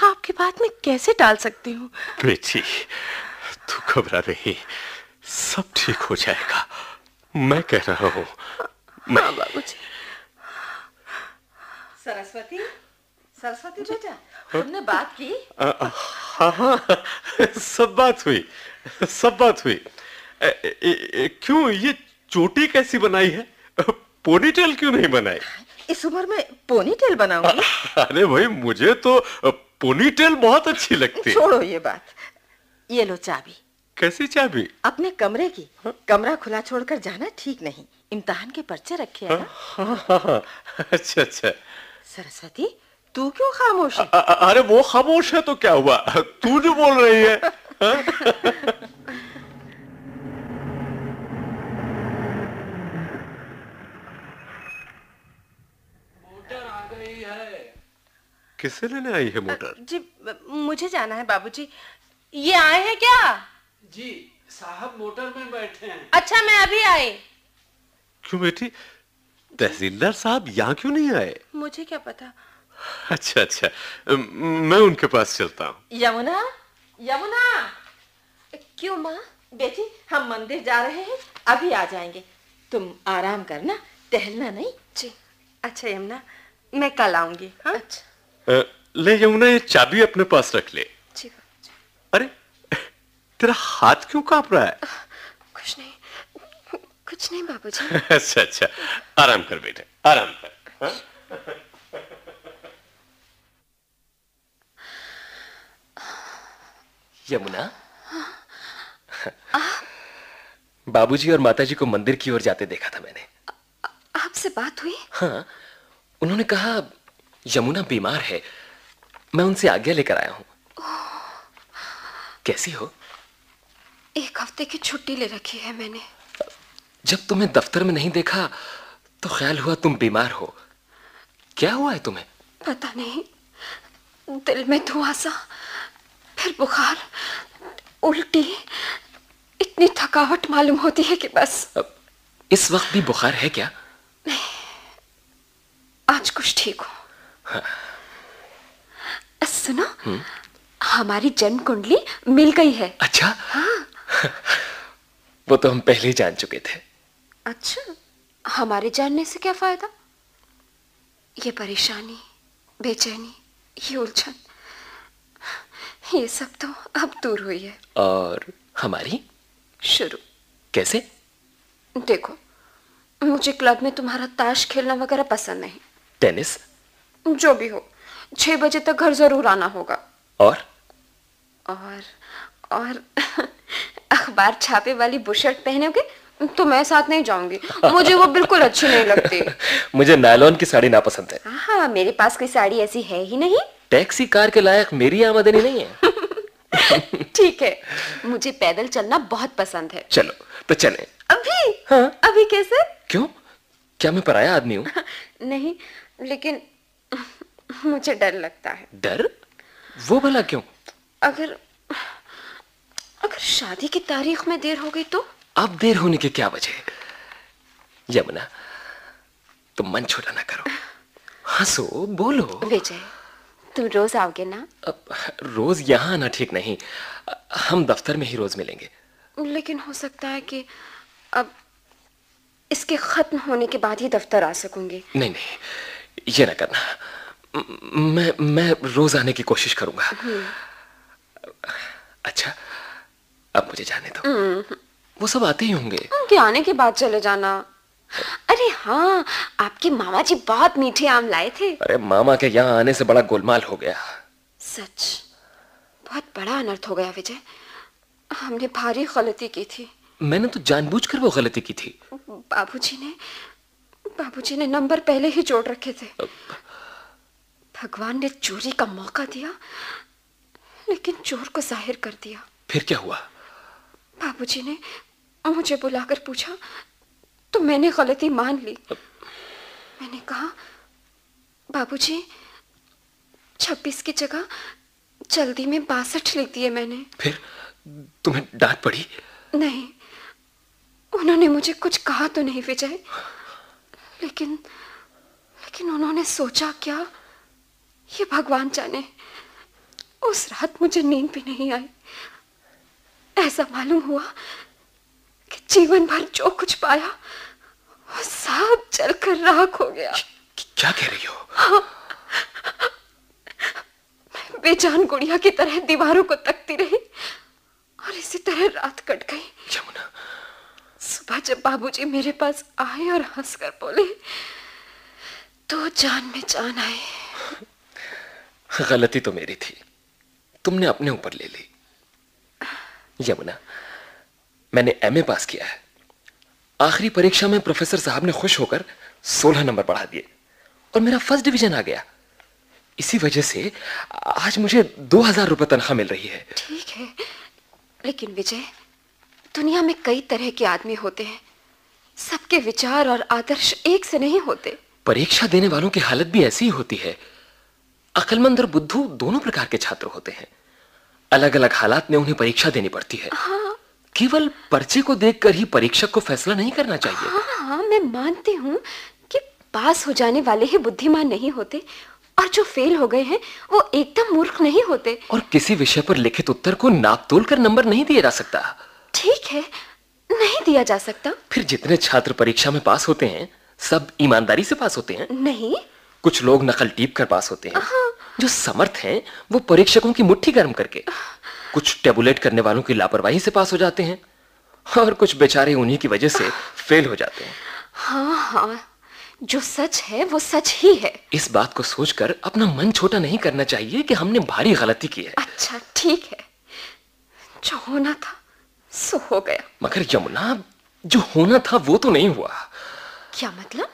आपकी बात मैं कैसे टाल सकती हूँ तू घबरा रही सब ठीक हो जाएगा मैं कह रहा हूँ मैं हाँ जी सरस्वती सरस्वती बेटा हमने बात की हाँ हाँ सब बात हुई सब बात हुई क्यों ये चोटी कैसी बनाई है पोनीटेल क्यों नहीं बनाई इस उम्र में पोनीटेल बनाऊंगी अरे भाई मुझे तो पोनीटेल बहुत अच्छी लगती है छोड़ो ये बात ये लो चाबी कैसी चाबी अपने कमरे की हा? कमरा खुला छोड़कर जाना ठीक नहीं इम्तिहान के पर्चे रखे हैं हाँ, हाँ, हाँ, अच्छा अच्छा सरस्वती तू क्यों खामोश अरे वो खामोश है तो क्या हुआ तू जो बोल रही है हाँ? मोटर आ गई है किसे लेने आई है मोटर जी मुझे जाना है बाबूजी ये आए हैं क्या जी साहब मोटर में बैठे हैं अच्छा मैं अभी आई क्यों बेटी तहसीलदार साहब यहाँ क्यों नहीं आए मुझे क्या पता अच्छा अच्छा मैं उनके पास चलता हूँ यमुना यमुना क्यों माँ बेटी हम मंदिर जा रहे हैं अभी आ जाएंगे तुम आराम करना टहलना नहीं जी अच्छा यमुना मैं कल आऊंगी हाँ? अच्छा आ, ले यमुना ये चाबी अपने पास रख ले जी, जी। अरे तेरा हाथ क्यों कांप रहा है कुछ नहीं कुछ नहीं बाबूजी अच्छा अच्छा आराम कर बेटे आराम कर हाँ? यमुना बाबूजी और माताजी को मंदिर की ओर जाते देखा था मैंने आपसे बात हुई हाँ उन्होंने कहा यमुना बीमार है मैं उनसे आज्ञा लेकर आया हूँ कैसी हो एक हफ्ते की छुट्टी ले रखी है मैंने जब तुम्हें दफ्तर में नहीं देखा तो ख्याल हुआ तुम बीमार हो क्या हुआ है तुम्हें पता नहीं दिल में धुआं सा फिर बुखार उल्टी इतनी थकावट मालूम होती है कि बस अब इस वक्त भी बुखार है क्या नहीं आज कुछ ठीक हो हाँ। सुनो हम्म। हमारी जन्म कुंडली मिल गई है अच्छा हाँ। वो तो हम पहले ही जान चुके थे अच्छा हमारे जानने से क्या फायदा ये परेशानी बेचैनी ये उलझन ये सब तो अब दूर हुई है और हमारी शुरू कैसे देखो मुझे क्लब में तुम्हारा ताश खेलना वगैरह पसंद नहीं टेनिस जो भी हो छह बजे तक घर जरूर आना होगा और और और अखबार छापे वाली बुशर्ट पहनोगे तो मैं साथ नहीं जाऊंगी मुझे वो बिल्कुल अच्छी नहीं लगती मुझे नायलॉन की साड़ी नापसंद है हाँ मेरे पास कोई साड़ी ऐसी है ही नहीं टैक्सी कार के लायक मेरी आमदनी नहीं है ठीक है मुझे पैदल चलना बहुत पसंद है चलो तो चले अभी हाँ? अभी कैसे क्यों क्या मैं पराया आदमी हूँ नहीं लेकिन मुझे डर लगता है डर वो भला क्यों अगर अगर शादी की तारीख में देर हो गई तो अब देर होने की क्या वजह यमुना तुम मन छोटा ना करो हंसो बोलो विजय तुम रोज आओगे ना रोज यहाँ आना ठीक नहीं हम दफ्तर में ही रोज मिलेंगे लेकिन हो सकता है कि अब इसके खत्म होने के बाद ही दफ्तर आ सकूंगी नहीं नहीं ये ना करना मैं मैं रोज आने की कोशिश करूंगा हम्म। अच्छा अब मुझे जाने दो हम्म। वो सब आते ही होंगे उनके आने के बाद चले जाना अरे हाँ आपके मामा जी बहुत मीठे आम लाए थे अरे मामा के यहाँ आने से बड़ा गोलमाल हो गया सच बहुत बड़ा अनर्थ हो गया विजय हमने भारी गलती की थी मैंने तो जानबूझकर वो गलती की थी बाबूजी ने बाबूजी ने नंबर पहले ही जोड़ रखे थे भगवान ने चोरी का मौका दिया लेकिन चोर को जाहिर कर दिया फिर क्या हुआ बाबूजी ने मुझे बुलाकर पूछा तो मैंने गलती मान ली मैंने कहा बाबूजी छब्बीस की जगह जल्दी में बासठ लिख दिए मैंने फिर तुम्हें डांट पड़ी नहीं उन्होंने मुझे कुछ कहा तो नहीं विजय लेकिन लेकिन उन्होंने सोचा क्या ये भगवान जाने उस रात मुझे नींद भी नहीं आई ऐसा मालूम हुआ कि जीवन भर जो कुछ पाया साहब चलकर राख हो गया क्या कह रही हो हाँ। बेजान गुड़िया की तरह दीवारों को तकती रही और इसी तरह रात कट गई यमुना सुबह जब बाबूजी मेरे पास आए और हंसकर बोले तो जान में जान आए गलती तो मेरी थी तुमने अपने ऊपर ले ली यमुना मैंने एमए पास किया है आखिरी परीक्षा में प्रोफेसर साहब ने खुश होकर सोलह नंबर बढ़ा दिए और मेरा फर्स्ट डिवीजन आ गया इसी वजह से आज मुझे दो हजार रुपये तनख्वाह मिल रही है ठीक है लेकिन विजय दुनिया में कई तरह के आदमी होते हैं सबके विचार और आदर्श एक से नहीं होते परीक्षा देने वालों की हालत भी ऐसी ही होती है अकलमंद और बुद्धू दोनों प्रकार के छात्र होते हैं अलग अलग हालात में उन्हें परीक्षा देनी पड़ती है हाँ केवल पर्चे को देखकर ही परीक्षक को फैसला नहीं करना चाहिए हाँ, हाँ मैं मानती हूँ कि पास हो जाने वाले ही बुद्धिमान नहीं होते और जो फेल हो गए हैं वो एकदम मूर्ख नहीं होते और किसी विषय पर लिखित उत्तर को नाप तोल कर नंबर नहीं दिया जा सकता ठीक है नहीं दिया जा सकता फिर जितने छात्र परीक्षा में पास होते हैं सब ईमानदारी से पास होते हैं नहीं कुछ लोग नकल टीप कर पास होते हैं हाँ। जो समर्थ हैं वो परीक्षकों की मुट्ठी गर्म करके हाँ। कुछ टेबुलेट करने वालों की लापरवाही से पास हो जाते हैं और कुछ बेचारे उन्हीं की वजह से फेल हो जाते हैं हाँ हाँ जो सच है वो सच ही है इस बात को सोचकर अपना मन छोटा नहीं करना चाहिए कि हमने भारी गलती की है अच्छा ठीक है जो होना था सो हो गया मगर यमुना जो होना था वो तो नहीं हुआ क्या मतलब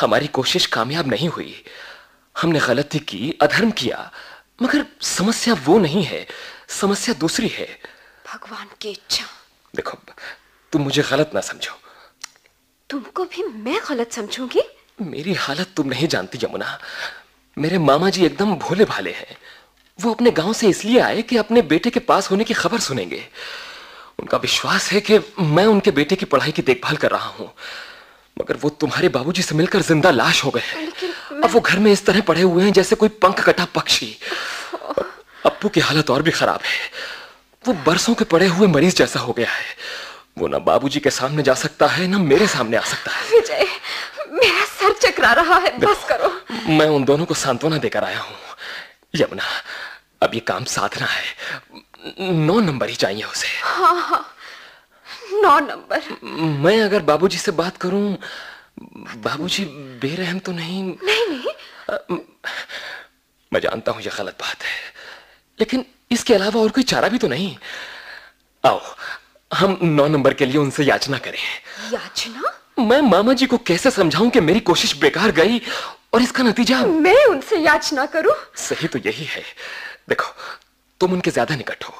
हमारी कोशिश कामयाब नहीं हुई हमने गलती की अधर्म किया मगर समस्या वो नहीं है समस्या दूसरी है भगवान की इच्छा देखो तुम मुझे गलत ना समझो तुमको भी मैं गलत समझूंगी मेरी हालत तुम नहीं जानती यमुना मेरे मामा जी एकदम भोले भाले हैं वो अपने गांव से इसलिए आए कि अपने बेटे के पास होने की खबर सुनेंगे उनका विश्वास है कि मैं उनके बेटे की पढ़ाई की देखभाल कर रहा हूं मगर वो तुम्हारे बाबूजी से मिलकर जिंदा लाश हो गए हैं अब वो घर में इस तरह पड़े हुए हैं जैसे कोई पंख कटा पक्षी अप्पू की हालत और भी खराब है वो बरसों के पड़े हुए मरीज जैसा हो गया है वो ना बाबूजी के सामने जा सकता है ना मेरे सामने आ सकता है विजय मेरा सर चकरा रहा है बस करो मैं उन दोनों को सांत्वना देकर आया हूँ यमुना अब ये काम साधना है नौ नंबर ही चाहिए उसे हाँ हाँ नौ नंबर मैं अगर बाबूजी से बात करूं बाबूजी बेरहम तो नहीं नहीं नहीं आ, मैं जानता हूं यह गलत बात है लेकिन इसके अलावा और कोई चारा भी तो नहीं आओ हम नौ नंबर के लिए उनसे याचना करें याचना मैं मामा जी को कैसे समझाऊं कि मेरी कोशिश बेकार गई और इसका नतीजा मैं उनसे याचना करूं सही तो यही है देखो तुम उनके ज्यादा निकट हो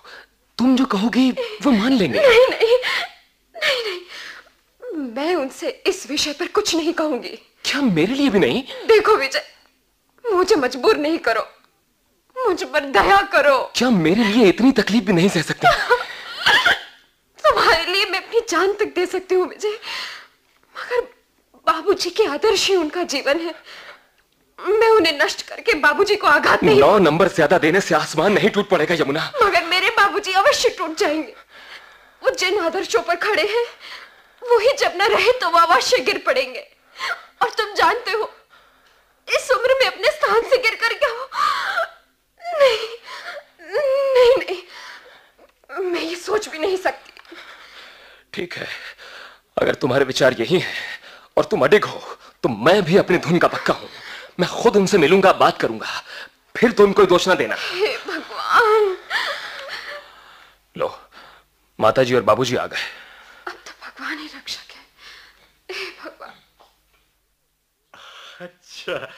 तुम जो कहोगी वो मान लेंगे नहीं नहीं नहीं नहीं मैं उनसे इस विषय पर कुछ नहीं कहूंगी क्या मेरे लिए भी नहीं देखो विजय मुझे मजबूर नहीं करो मुझ पर दया करो क्या मेरे लिए इतनी तकलीफ भी नहीं सह सकती तुम्हारे लिए मैं अपनी जान तक दे सकती हूँ मुझे मगर बाबूजी के आदर्श ही उनका जीवन है मैं उन्हें नष्ट करके बाबूजी को आघात नहीं नौ नंबर ज्यादा देने से आसमान नहीं टूट पड़ेगा यमुना मगर मेरे बाबूजी अवश्य टूट जाएंगे वो जिन आदर्शों पर खड़े हैं वो ही जब न रहे तो वो अवश्य गिर पड़ेंगे और तुम जानते हो इस उम्र में अपने स्थान से गिर कर क्या हो नहीं नहीं नहीं मैं ये सोच भी नहीं सकती ठीक है अगर तुम्हारे विचार यही हैं और तुम अडिग हो तो मैं भी अपनी धुन का पक्का हूं मैं खुद उनसे मिलूंगा बात करूंगा फिर तुम तो कोई दोष ना देना भगवान लो माता जी और बाबूजी आ गए अब तो भगवान ही रक्षक है भगवान अच्छा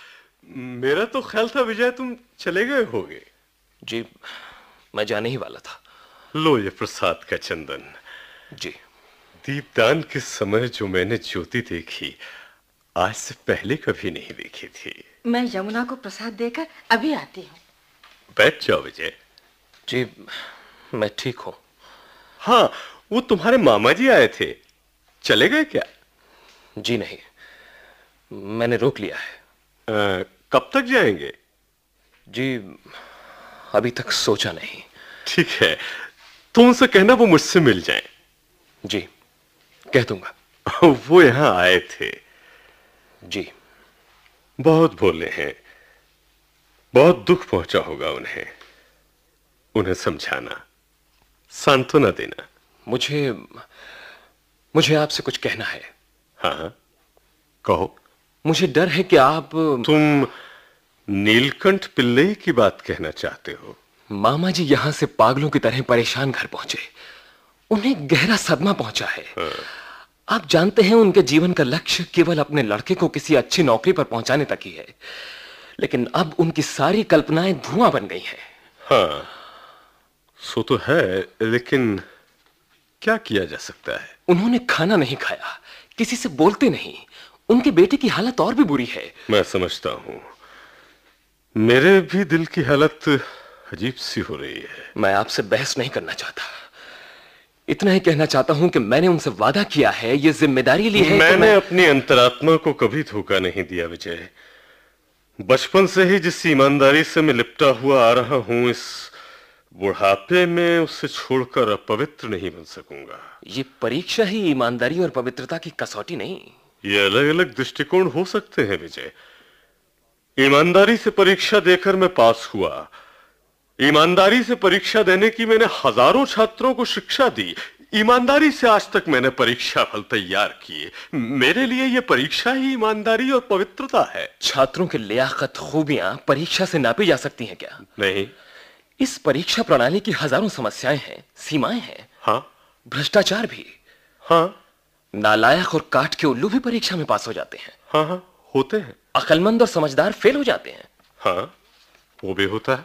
मेरा तो ख्याल था विजय तुम चले गए होगे जी मैं जाने ही वाला था लो ये प्रसाद का चंदन जी दीपदान के समय जो मैंने ज्योति देखी आज से पहले कभी नहीं देखी थी मैं यमुना को प्रसाद देकर अभी आती हूँ बैठ जाओ विजय जी मैं ठीक हूँ हाँ वो तुम्हारे मामा जी आए थे चले गए क्या जी नहीं मैंने रोक लिया है आ, कब तक जाएंगे जी अभी तक सोचा नहीं ठीक है तो उनसे कहना वो मुझसे मिल जाए जी कह दूंगा वो यहां आए थे जी बहुत भोले हैं बहुत दुख पहुंचा होगा उन्हें उन्हें समझाना सांत्वना देना मुझे मुझे आपसे कुछ कहना है हाँ, हाँ। कहो मुझे डर है कि आप तुम नीलकंठ पिल्लई की बात कहना चाहते हो मामा जी यहां से पागलों की तरह परेशान घर पहुंचे उन्हें गहरा सदमा पहुंचा है हाँ। आप जानते हैं उनके जीवन का लक्ष्य केवल अपने लड़के को किसी अच्छी नौकरी पर पहुंचाने तक ही है लेकिन अब उनकी सारी कल्पनाएं धुआं बन गई है हाँ सो तो है लेकिन क्या किया जा सकता है उन्होंने खाना नहीं खाया किसी से बोलते नहीं उनके बेटे की हालत और भी बुरी है मैं समझता हूँ मेरे भी दिल की हालत अजीब सी हो रही है मैं आपसे बहस नहीं करना चाहता इतना ही कहना चाहता हूं कि मैंने उनसे वादा किया है ये जिम्मेदारी ली है मैंने मैं... अपनी अंतरात्मा को कभी धोखा नहीं दिया विजय बचपन से ही जिस ईमानदारी से मैं लिपटा हुआ आ रहा हूं इस बुढ़ापे में उसे छोड़कर अपवित्र नहीं बन सकूंगा ये परीक्षा ही ईमानदारी और पवित्रता की कसौटी नहीं ये अलग अलग दृष्टिकोण हो सकते हैं विजय ईमानदारी से परीक्षा देकर मैं पास हुआ ईमानदारी से परीक्षा देने की मैंने हजारों छात्रों को शिक्षा दी ईमानदारी से आज तक मैंने परीक्षा फल तैयार किए मेरे लिए यह परीक्षा ही ईमानदारी और पवित्रता है छात्रों की लियाकत खूबियां परीक्षा से नापी जा सकती हैं क्या नहीं इस परीक्षा प्रणाली की हजारों समस्याएं हैं सीमाएं हैं हाँ भ्रष्टाचार भी हाँ नालायक और काट के उल्लू भी परीक्षा में पास हो जाते हैं हाँ हाँ होते हैं अकलमंद और समझदार फेल हो जाते हैं हाँ वो भी होता है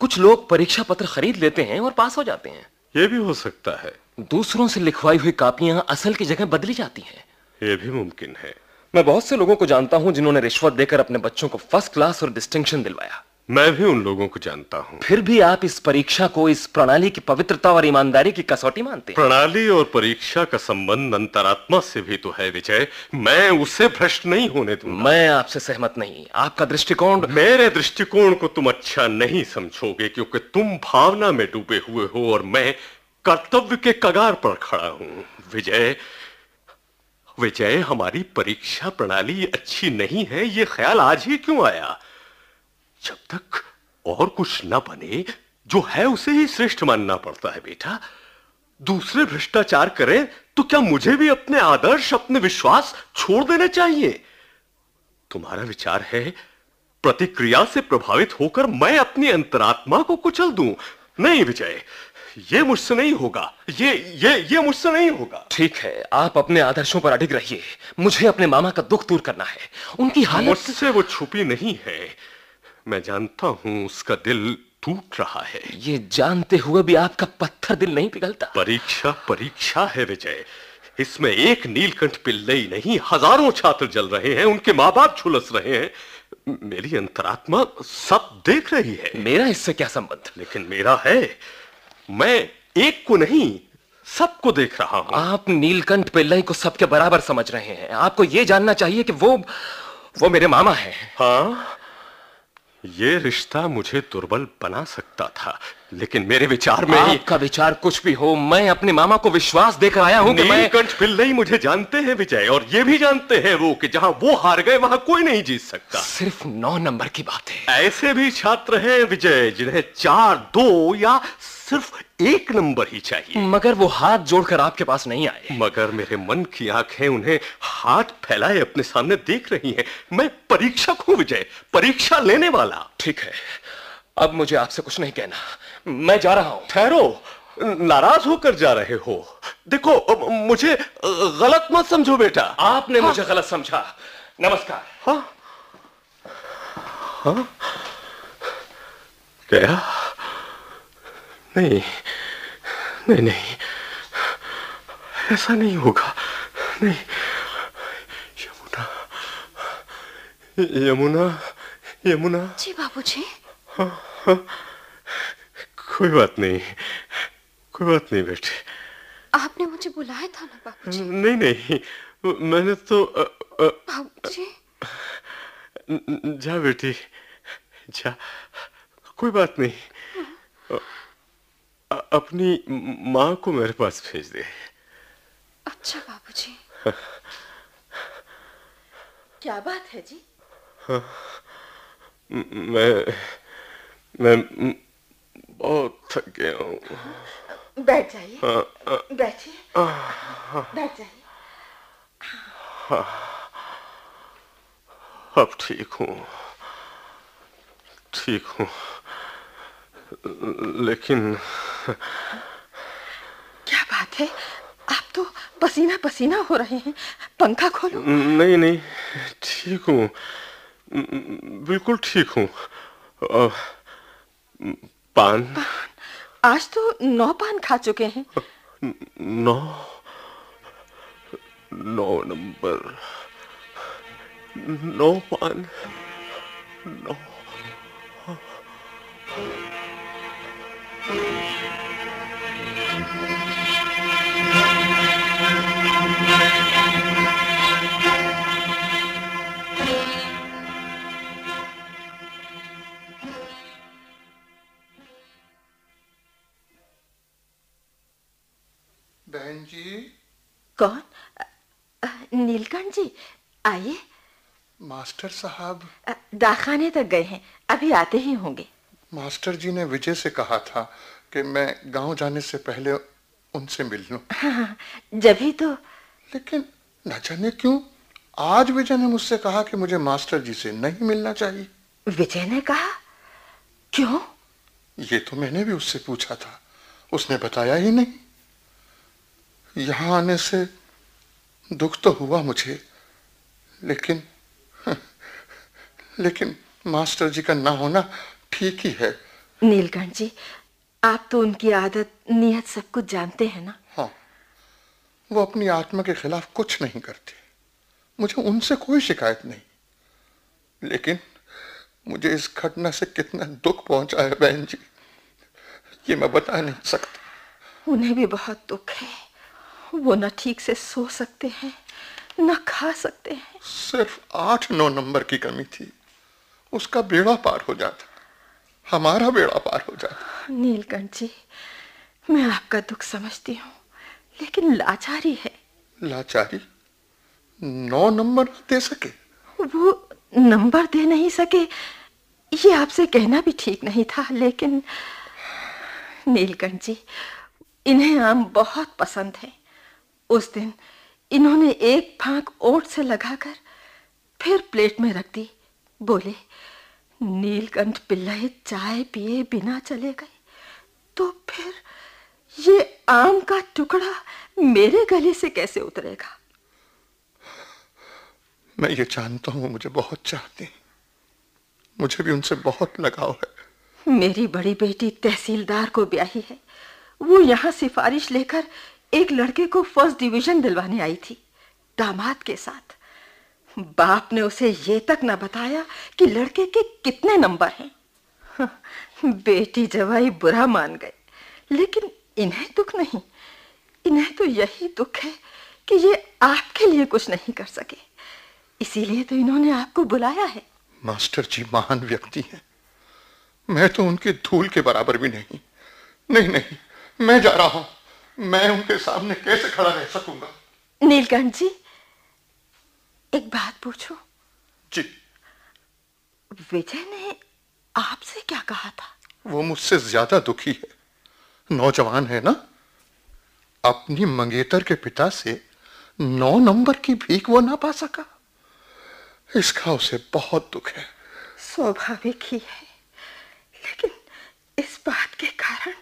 कुछ लोग परीक्षा पत्र खरीद लेते हैं और पास हो जाते हैं ये भी हो सकता है दूसरों से लिखवाई हुई कापियां असल की जगह बदली जाती हैं ये भी मुमकिन है मैं बहुत से लोगों को जानता हूं जिन्होंने रिश्वत देकर अपने बच्चों को फर्स्ट क्लास और डिस्टिंक्शन दिलवाया मैं भी उन लोगों को जानता हूँ फिर भी आप इस परीक्षा को इस प्रणाली की पवित्रता और ईमानदारी की कसौटी मानते हैं प्रणाली और परीक्षा का संबंध अंतरात्मा से भी तो है विजय मैं उसे भ्रष्ट नहीं होने दूंगा मैं आपसे सहमत नहीं आपका दृष्टिकोण मेरे दृष्टिकोण को तुम अच्छा नहीं समझोगे क्योंकि तुम भावना में डूबे हुए हो और मैं कर्तव्य के कगार पर खड़ा हूँ विजय विजय हमारी परीक्षा प्रणाली अच्छी नहीं है ये ख्याल आज ही क्यों आया जब तक और कुछ न बने जो है उसे ही श्रेष्ठ मानना पड़ता है बेटा दूसरे भ्रष्टाचार करें तो क्या मुझे भी अपने आदर्श अपने विश्वास छोड़ देना चाहिए तुम्हारा विचार है प्रतिक्रिया से प्रभावित होकर मैं अपनी अंतरात्मा को कुचल दूं नहीं विजय ये मुझसे नहीं होगा ये ये ये मुझसे नहीं होगा ठीक है आप अपने आदर्शों पर अडिग रहिए मुझे अपने मामा का दुख दूर करना है उनकी हालत मुझसे वो छुपी नहीं है मैं जानता हूं उसका दिल टूट रहा है ये जानते हुए भी आपका पत्थर दिल नहीं पिघलता परीक्षा परीक्षा है विजय इसमें एक नीलकंठ पिल्लई नहीं हजारों छात्र जल रहे हैं उनके माँ बाप झुलस रहे हैं मेरी अंतरात्मा सब देख रही है मेरा इससे क्या संबंध लेकिन मेरा है मैं एक को नहीं सबको देख रहा हूं आप नीलकंठ पिल्लई को सबके बराबर समझ रहे हैं आपको यह जानना चाहिए कि वो वो मेरे मामा है हाँ ये रिश्ता मुझे दुर्बल बना सकता था लेकिन मेरे विचार में आपका ही... विचार कुछ भी हो मैं अपने मामा को विश्वास देकर आया हूँ कंठ पिल्ले ही मुझे जानते हैं विजय और ये भी जानते हैं वो कि जहाँ वो हार गए वहाँ कोई नहीं जीत सकता सिर्फ नौ नंबर की बात है ऐसे भी छात्र हैं विजय जिन्हें चार दो या सिर्फ एक नंबर ही चाहिए मगर वो हाथ जोड़कर आपके पास नहीं आए मगर मेरे मन की आंखें उन्हें हाथ फैलाए अपने सामने देख रही हैं मैं परीक्षक हूं विजय परीक्षा लेने वाला ठीक है अब मुझे आपसे कुछ नहीं कहना मैं जा रहा हूं ठहरो नाराज होकर जा रहे हो देखो मुझे गलत मत समझो बेटा आपने हा? मुझे गलत समझा नमस्कार हाँ? हाँ? क्या नहीं नहीं नहीं ऐसा नहीं होगा नहीं यमुना यमुना यमुना जी बाबूजी हाँ, हाँ कोई बात नहीं कोई बात नहीं बेटे आपने मुझे बुलाया था ना बाबूजी नहीं नहीं मैंने तो बाबूजी जा बेटी जा कोई बात नहीं हाँ। अपनी माँ को मेरे पास भेज दे अच्छा बाबूजी हाँ। क्या बात है जी हाँ। मैं मैं बहुत थक गया हूँ बैठ जाइए हाँ, बैठिए बैठ जाइए अब ठीक हूँ ठीक हूँ लेकिन क्या बात है आप तो पसीना पसीना हो रहे हैं पंखा खोलो नहीं नहीं ठीक हूँ बिल्कुल ठीक हूँ पान पान आज तो नौ पान खा चुके हैं नौ नौ नंबर नौ पान नौ बहन जी कौन नीलकंठ जी आइए मास्टर साहब दाखाने तक गए हैं अभी आते ही होंगे मास्टर जी ने विजय से कहा था कि मैं गांव जाने से पहले उनसे मिल लू हाँ, हाँ, हाँ, जब जभी तो लेकिन न जाने क्यों आज विजय ने मुझसे कहा कि मुझे मास्टर जी से नहीं मिलना चाहिए विजय ने कहा क्यों ये तो मैंने भी उससे पूछा था उसने बताया ही नहीं यहाँ आने से दुख तो हुआ मुझे लेकिन लेकिन मास्टर जी का ना होना ठीक ही है नीलकंठ जी आप तो उनकी आदत नियत सब कुछ जानते हैं ना हाँ वो अपनी आत्मा के खिलाफ कुछ नहीं करते मुझे उनसे कोई शिकायत नहीं लेकिन मुझे इस घटना से कितना दुख पहुंचा है बहन जी ये मैं बता नहीं सकता उन्हें भी बहुत दुख है वो न ठीक से सो सकते हैं न खा सकते हैं सिर्फ आठ नौ नंबर की कमी थी उसका बेड़ा पार हो जाता हमारा बेड़ा पार हो जाता नीलकंठ जी मैं आपका दुख समझती हूँ लेकिन लाचारी है लाचारी नौ नंबर दे सके वो नंबर दे नहीं सके ये आपसे कहना भी ठीक नहीं था लेकिन नीलकंठ जी इन्हें आम बहुत पसंद है उस दिन इन्होंने एक फांक ओट से लगाकर फिर प्लेट में रख दी बोले नीलकंठ पिल्लाए चाय पिए बिना चले गए तो फिर ये आम का टुकड़ा मेरे गले से कैसे उतरेगा मैं ये जानता हूं मुझे बहुत चाहते मुझे भी उनसे बहुत लगाव है मेरी बड़ी बेटी तहसीलदार को ब्याही है वो यहाँ सिफारिश लेकर एक लड़के को फर्स्ट डिवीजन दिलवाने आई थी दामाद के साथ बाप ने उसे ये तक ना बताया कि लड़के के कितने नंबर हैं बेटी जवाई बुरा मान गए लेकिन इन्हें दुख नहीं इन्हें तो यही दुख है कि ये आपके लिए कुछ नहीं कर सके इसीलिए तो इन्होंने आपको बुलाया है मास्टर जी महान व्यक्ति हैं मैं तो उनके धूल के बराबर भी नहीं नहीं नहीं मैं जा रहा हूं मैं उनके सामने कैसे खड़ा रह सकूंगा नीलकंठ जी एक बात पूछो जी विजय ने आपसे क्या कहा था वो मुझसे ज्यादा दुखी है नौजवान है ना अपनी मंगेतर के पिता से नौ नंबर की भीख वो ना पा सका इसका उसे बहुत दुख है स्वाभाविक ही है लेकिन इस बात के कारण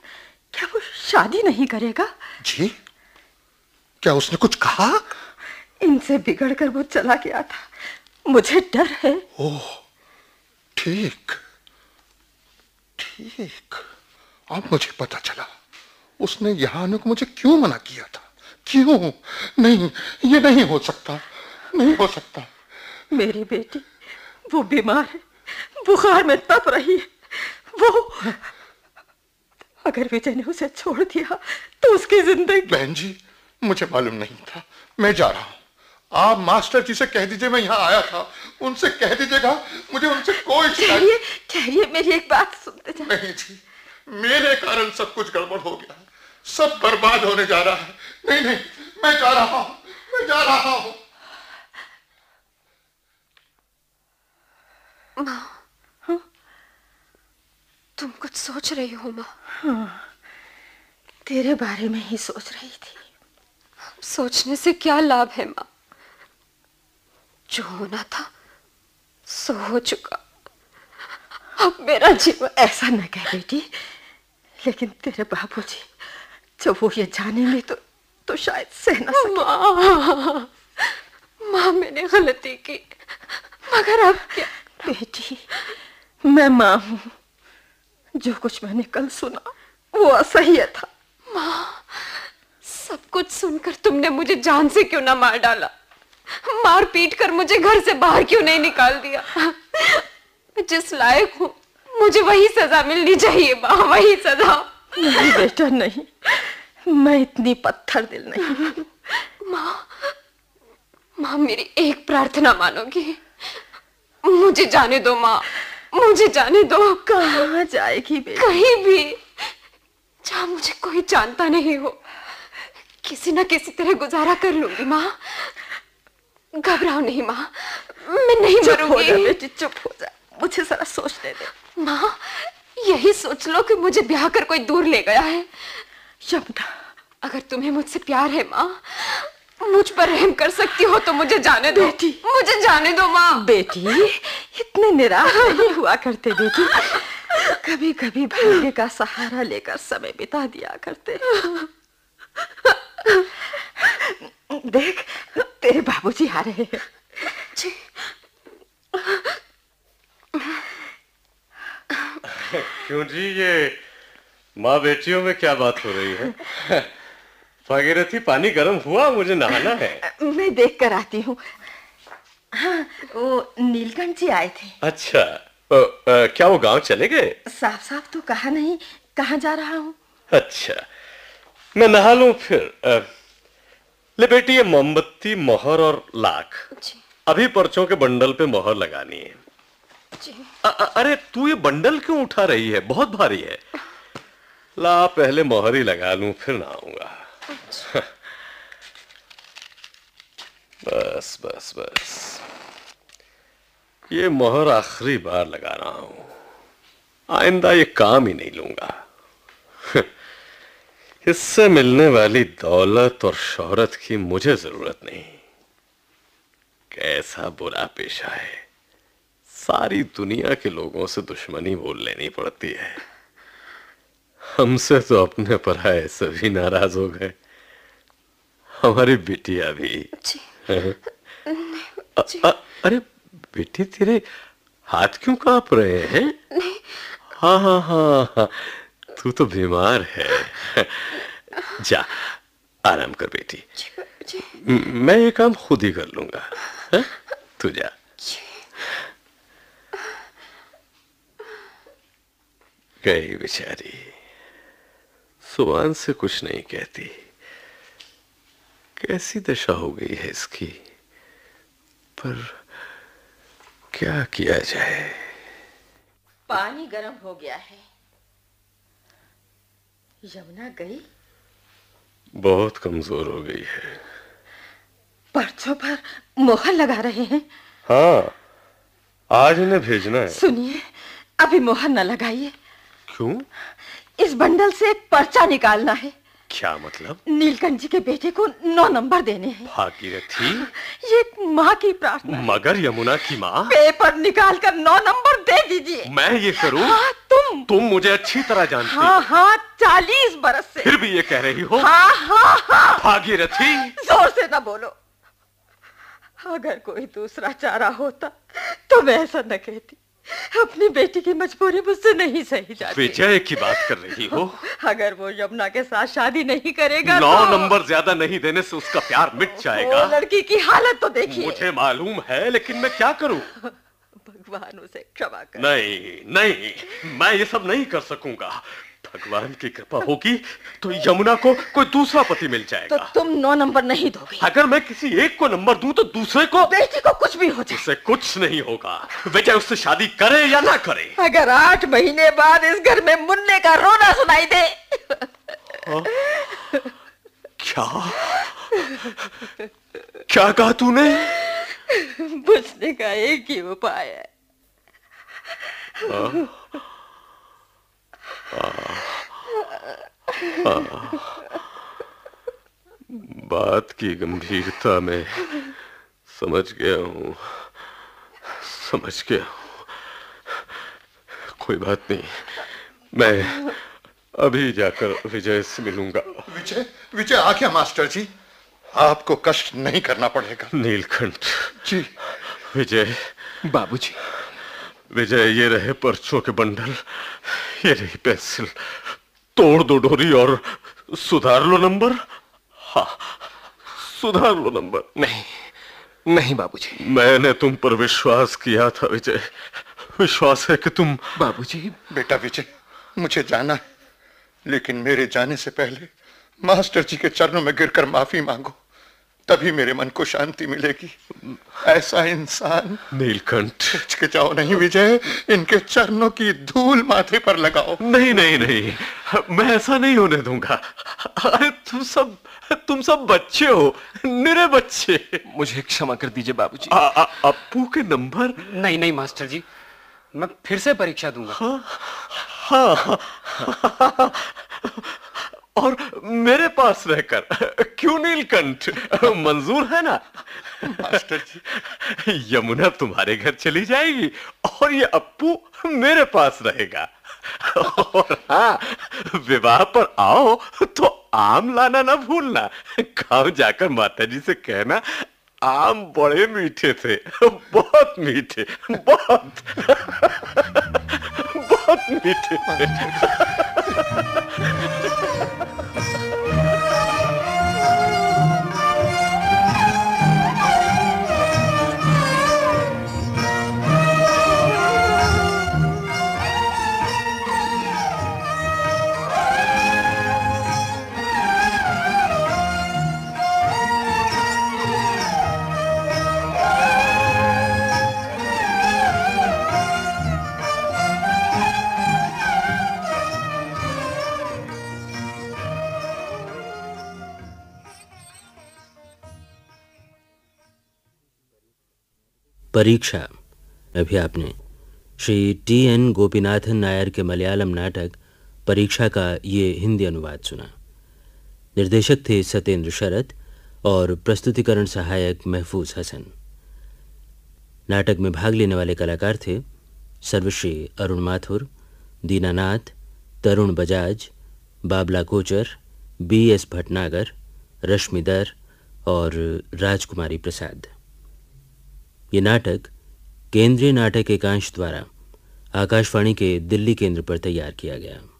क्या वो शादी नहीं करेगा जी क्या उसने कुछ कहा इनसे बिगड़कर वो चला गया था मुझे डर है ओह ठीक ठीक अब मुझे पता चला उसने यहां आने को मुझे क्यों मना किया था क्यों नहीं ये नहीं हो सकता नहीं हो सकता मेरी बेटी वो बीमार है बुखार में तप रही है वो अगर विजय ने उसे छोड़ दिया तो उसकी जिंदगी बहन जी मुझे मालूम नहीं था मैं जा रहा हूँ आप मास्टर जी से कह दीजिए मैं यहाँ आया था उनसे कह दीजिएगा मुझे उनसे कोई चाहिए चाहिए मेरी एक बात सुनते जा नहीं जी मेरे कारण सब कुछ गड़बड़ हो गया सब बर्बाद होने जा रहा है नहीं नहीं मैं जा रहा हूं मैं जा रहा हूँ तुम कुछ सोच रही हो माँ हाँ, तेरे बारे में ही सोच रही थी सोचने से क्या लाभ है माँ जो होना था सो हो चुका अब मेरा जीवन ऐसा न कह बेटी लेकिन तेरे बाबू जी जब वो ये जाने में तो तो शायद सह ना सके माँ माँ मैंने गलती की मगर अब क्या बेटी मैं माँ हूँ जो कुछ मैंने कल सुना वो असह्य था माँ सब कुछ सुनकर तुमने मुझे जान से क्यों ना मार डाला मार पीट कर मुझे घर से बाहर क्यों नहीं निकाल दिया जिस लायक हूँ मुझे वही सजा मिलनी चाहिए माँ वही सजा नहीं बेटा नहीं मैं इतनी पत्थर दिल नहीं माँ माँ मेरी एक प्रार्थना मानोगी मुझे जाने दो माँ मुझे जाने दो कहा जाएगी बेटी कहीं भी जहां मुझे कोई जानता नहीं हो किसी ना किसी तरह गुजारा कर लूंगी माँ घबराओ नहीं माँ मैं नहीं मरूंगी बेटी चुप हो जा मुझे जरा सोचने दे माँ यही सोच लो कि मुझे ब्याह कर कोई दूर ले गया है यमुना अगर तुम्हें मुझसे प्यार है माँ मुझ पर रहम कर सकती हो तो मुझे जाने दो बेटी मुझे जाने दो माँ बेटी इतने निराश नहीं हुआ करते बेटी कभी कभी भाग्य का सहारा लेकर समय बिता दिया करते देख तेरे बाबूजी आ रहे हैं जी क्यों जी ये माँ बेटियों में क्या बात हो रही है भागीरथी तो पानी गर्म हुआ मुझे नहाना है मैं देख कर आती हूँ हाँ वो नीलकंठ जी आए थे अच्छा ओ, ओ, क्या वो गांव चले गए साफ साफ तो कहा नहीं कहा जा रहा हूँ अच्छा मैं नहा लू फिर ले बेटी ये मोमबत्ती मोहर और लाख अभी पर्चों के बंडल पे मोहर लगानी है जी। अ, अरे तू ये बंडल क्यों उठा रही है बहुत भारी है ला पहले मोहर ही लगा लू फिर नहाऊंगा बस बस बस ये मोहर आखिरी बार लगा रहा हूं आइंदा ये काम ही नहीं लूंगा इससे मिलने वाली दौलत और शोहरत की मुझे जरूरत नहीं कैसा बुरा पेशा है सारी दुनिया के लोगों से दुश्मनी बोल लेनी पड़ती है हमसे तो अपने पराए सभी नाराज हो गए हमारी बिटिया भी हाँ। अरे बेटी तेरे हाथ क्यों कांप रहे हैं नहीं। हाँ हाँ हाँ, हाँ। तू तो बीमार है जा आराम कर बेटी मैं ये काम खुद ही कर लूंगा हाँ? तू जा गई बेचारी जुबान से कुछ नहीं कहती कैसी दशा हो गई है इसकी पर क्या किया जाए पानी गर्म हो गया है यमुना गई बहुत कमजोर हो गई है पर्चों पर मोहर लगा रहे हैं हाँ आज इन्हें भेजना है सुनिए अभी मोहर न लगाइए क्यों इस बंडल से एक पर्चा निकालना है क्या मतलब नीलकंठ जी के बेटे को नौ नंबर देने हैं भागीरथी ये माँ की प्रार्थना मगर यमुना की माँ पेपर निकाल कर नौ नंबर दे दीजिए मैं ये करूँ हाँ, तुम तुम मुझे अच्छी तरह जानती हाँ हाँ चालीस बरस से फिर भी ये कह रही हो हाँ हाँ हाँ भागीरथी जोर से ना बोलो अगर कोई दूसरा चारा होता तो मैं ऐसा न कहती अपनी बेटी की मजबूरी मुझसे नहीं सही जाती विजय की बात कर रही हो अगर वो यमुना के साथ शादी नहीं करेगा नौ तो... नंबर ज्यादा नहीं देने से उसका प्यार मिट जाएगा लड़की की हालत तो देखिए मुझे मालूम है लेकिन मैं क्या करूं भगवान उसे क्षमा कर नहीं नहीं मैं ये सब नहीं कर सकूंगा भगवान की कृपा होगी तो यमुना को कोई दूसरा पति मिल जाएगा तो तुम नौ नंबर नहीं दोगे अगर मैं किसी एक को नंबर दूं तो दूसरे को बेटी को कुछ भी हो जाए उसे कुछ नहीं होगा चाहे उससे शादी करे या ना करे अगर आठ महीने बाद इस घर में मुन्ने का रोना सुनाई दे हाँ? क्या क्या कहा तूने बचने का एक ही उपाय है हाँ? बात की गंभीरता में समझ गया हूँ समझ गया हूं कोई बात नहीं मैं अभी जाकर विजय से मिलूंगा विजय विजय आ गया मास्टर जी आपको कष्ट नहीं करना पड़ेगा नीलकंठ जी विजय बाबूजी विजय ये रहे पर्चों के बंडल ये रही पेंसिल तोड़ दो डोरी और सुधार लो नंबर हाँ सुधार लो नंबर नहीं नहीं बाबूजी मैंने तुम पर विश्वास किया था विजय विश्वास है कि तुम बाबूजी बेटा विजय मुझे जाना है लेकिन मेरे जाने से पहले मास्टर जी के चरणों में गिरकर माफी मांगो तभी मेरे मन को शांति मिलेगी ऐसा इंसान नीलकंठ जाओ नहीं विजय इनके चरणों की धूल माथे पर लगाओ नहीं नहीं नहीं मैं ऐसा नहीं होने दूंगा अरे तुम सब तुम सब बच्चे हो निरे बच्चे मुझे क्षमा कर दीजिए बाबूजी अप्पू के नंबर नहीं नहीं मास्टर जी मैं फिर से परीक्षा दूंगा हाँ हाँ, हाँ, हाँ, हाँ और मेरे पास रहकर क्यों नीलकंठ मंजूर है ना मास्टर जी यमुना तुम्हारे घर चली जाएगी और ये अप्पू मेरे पास रहेगा और हाँ विवाह पर आओ तो आम लाना ना भूलना गांव जाकर माता जी से कहना आम बड़े मीठे थे बहुत मीठे बहुत बहुत मीठे थे परीक्षा अभी आपने श्री टी एन गोपीनाथन नायर के मलयालम नाटक परीक्षा का ये हिंदी अनुवाद सुना निर्देशक थे सत्येंद्र शरद और प्रस्तुतिकरण सहायक महफूज हसन नाटक में भाग लेने वाले कलाकार थे सर्वश्री अरुण माथुर दीनानाथ तरुण बजाज बाबला कोचर बी एस भटनागर रश्मिदर और राजकुमारी प्रसाद ये नाटक केंद्रीय नाटक एकांश द्वारा आकाशवाणी के दिल्ली केंद्र पर तैयार किया गया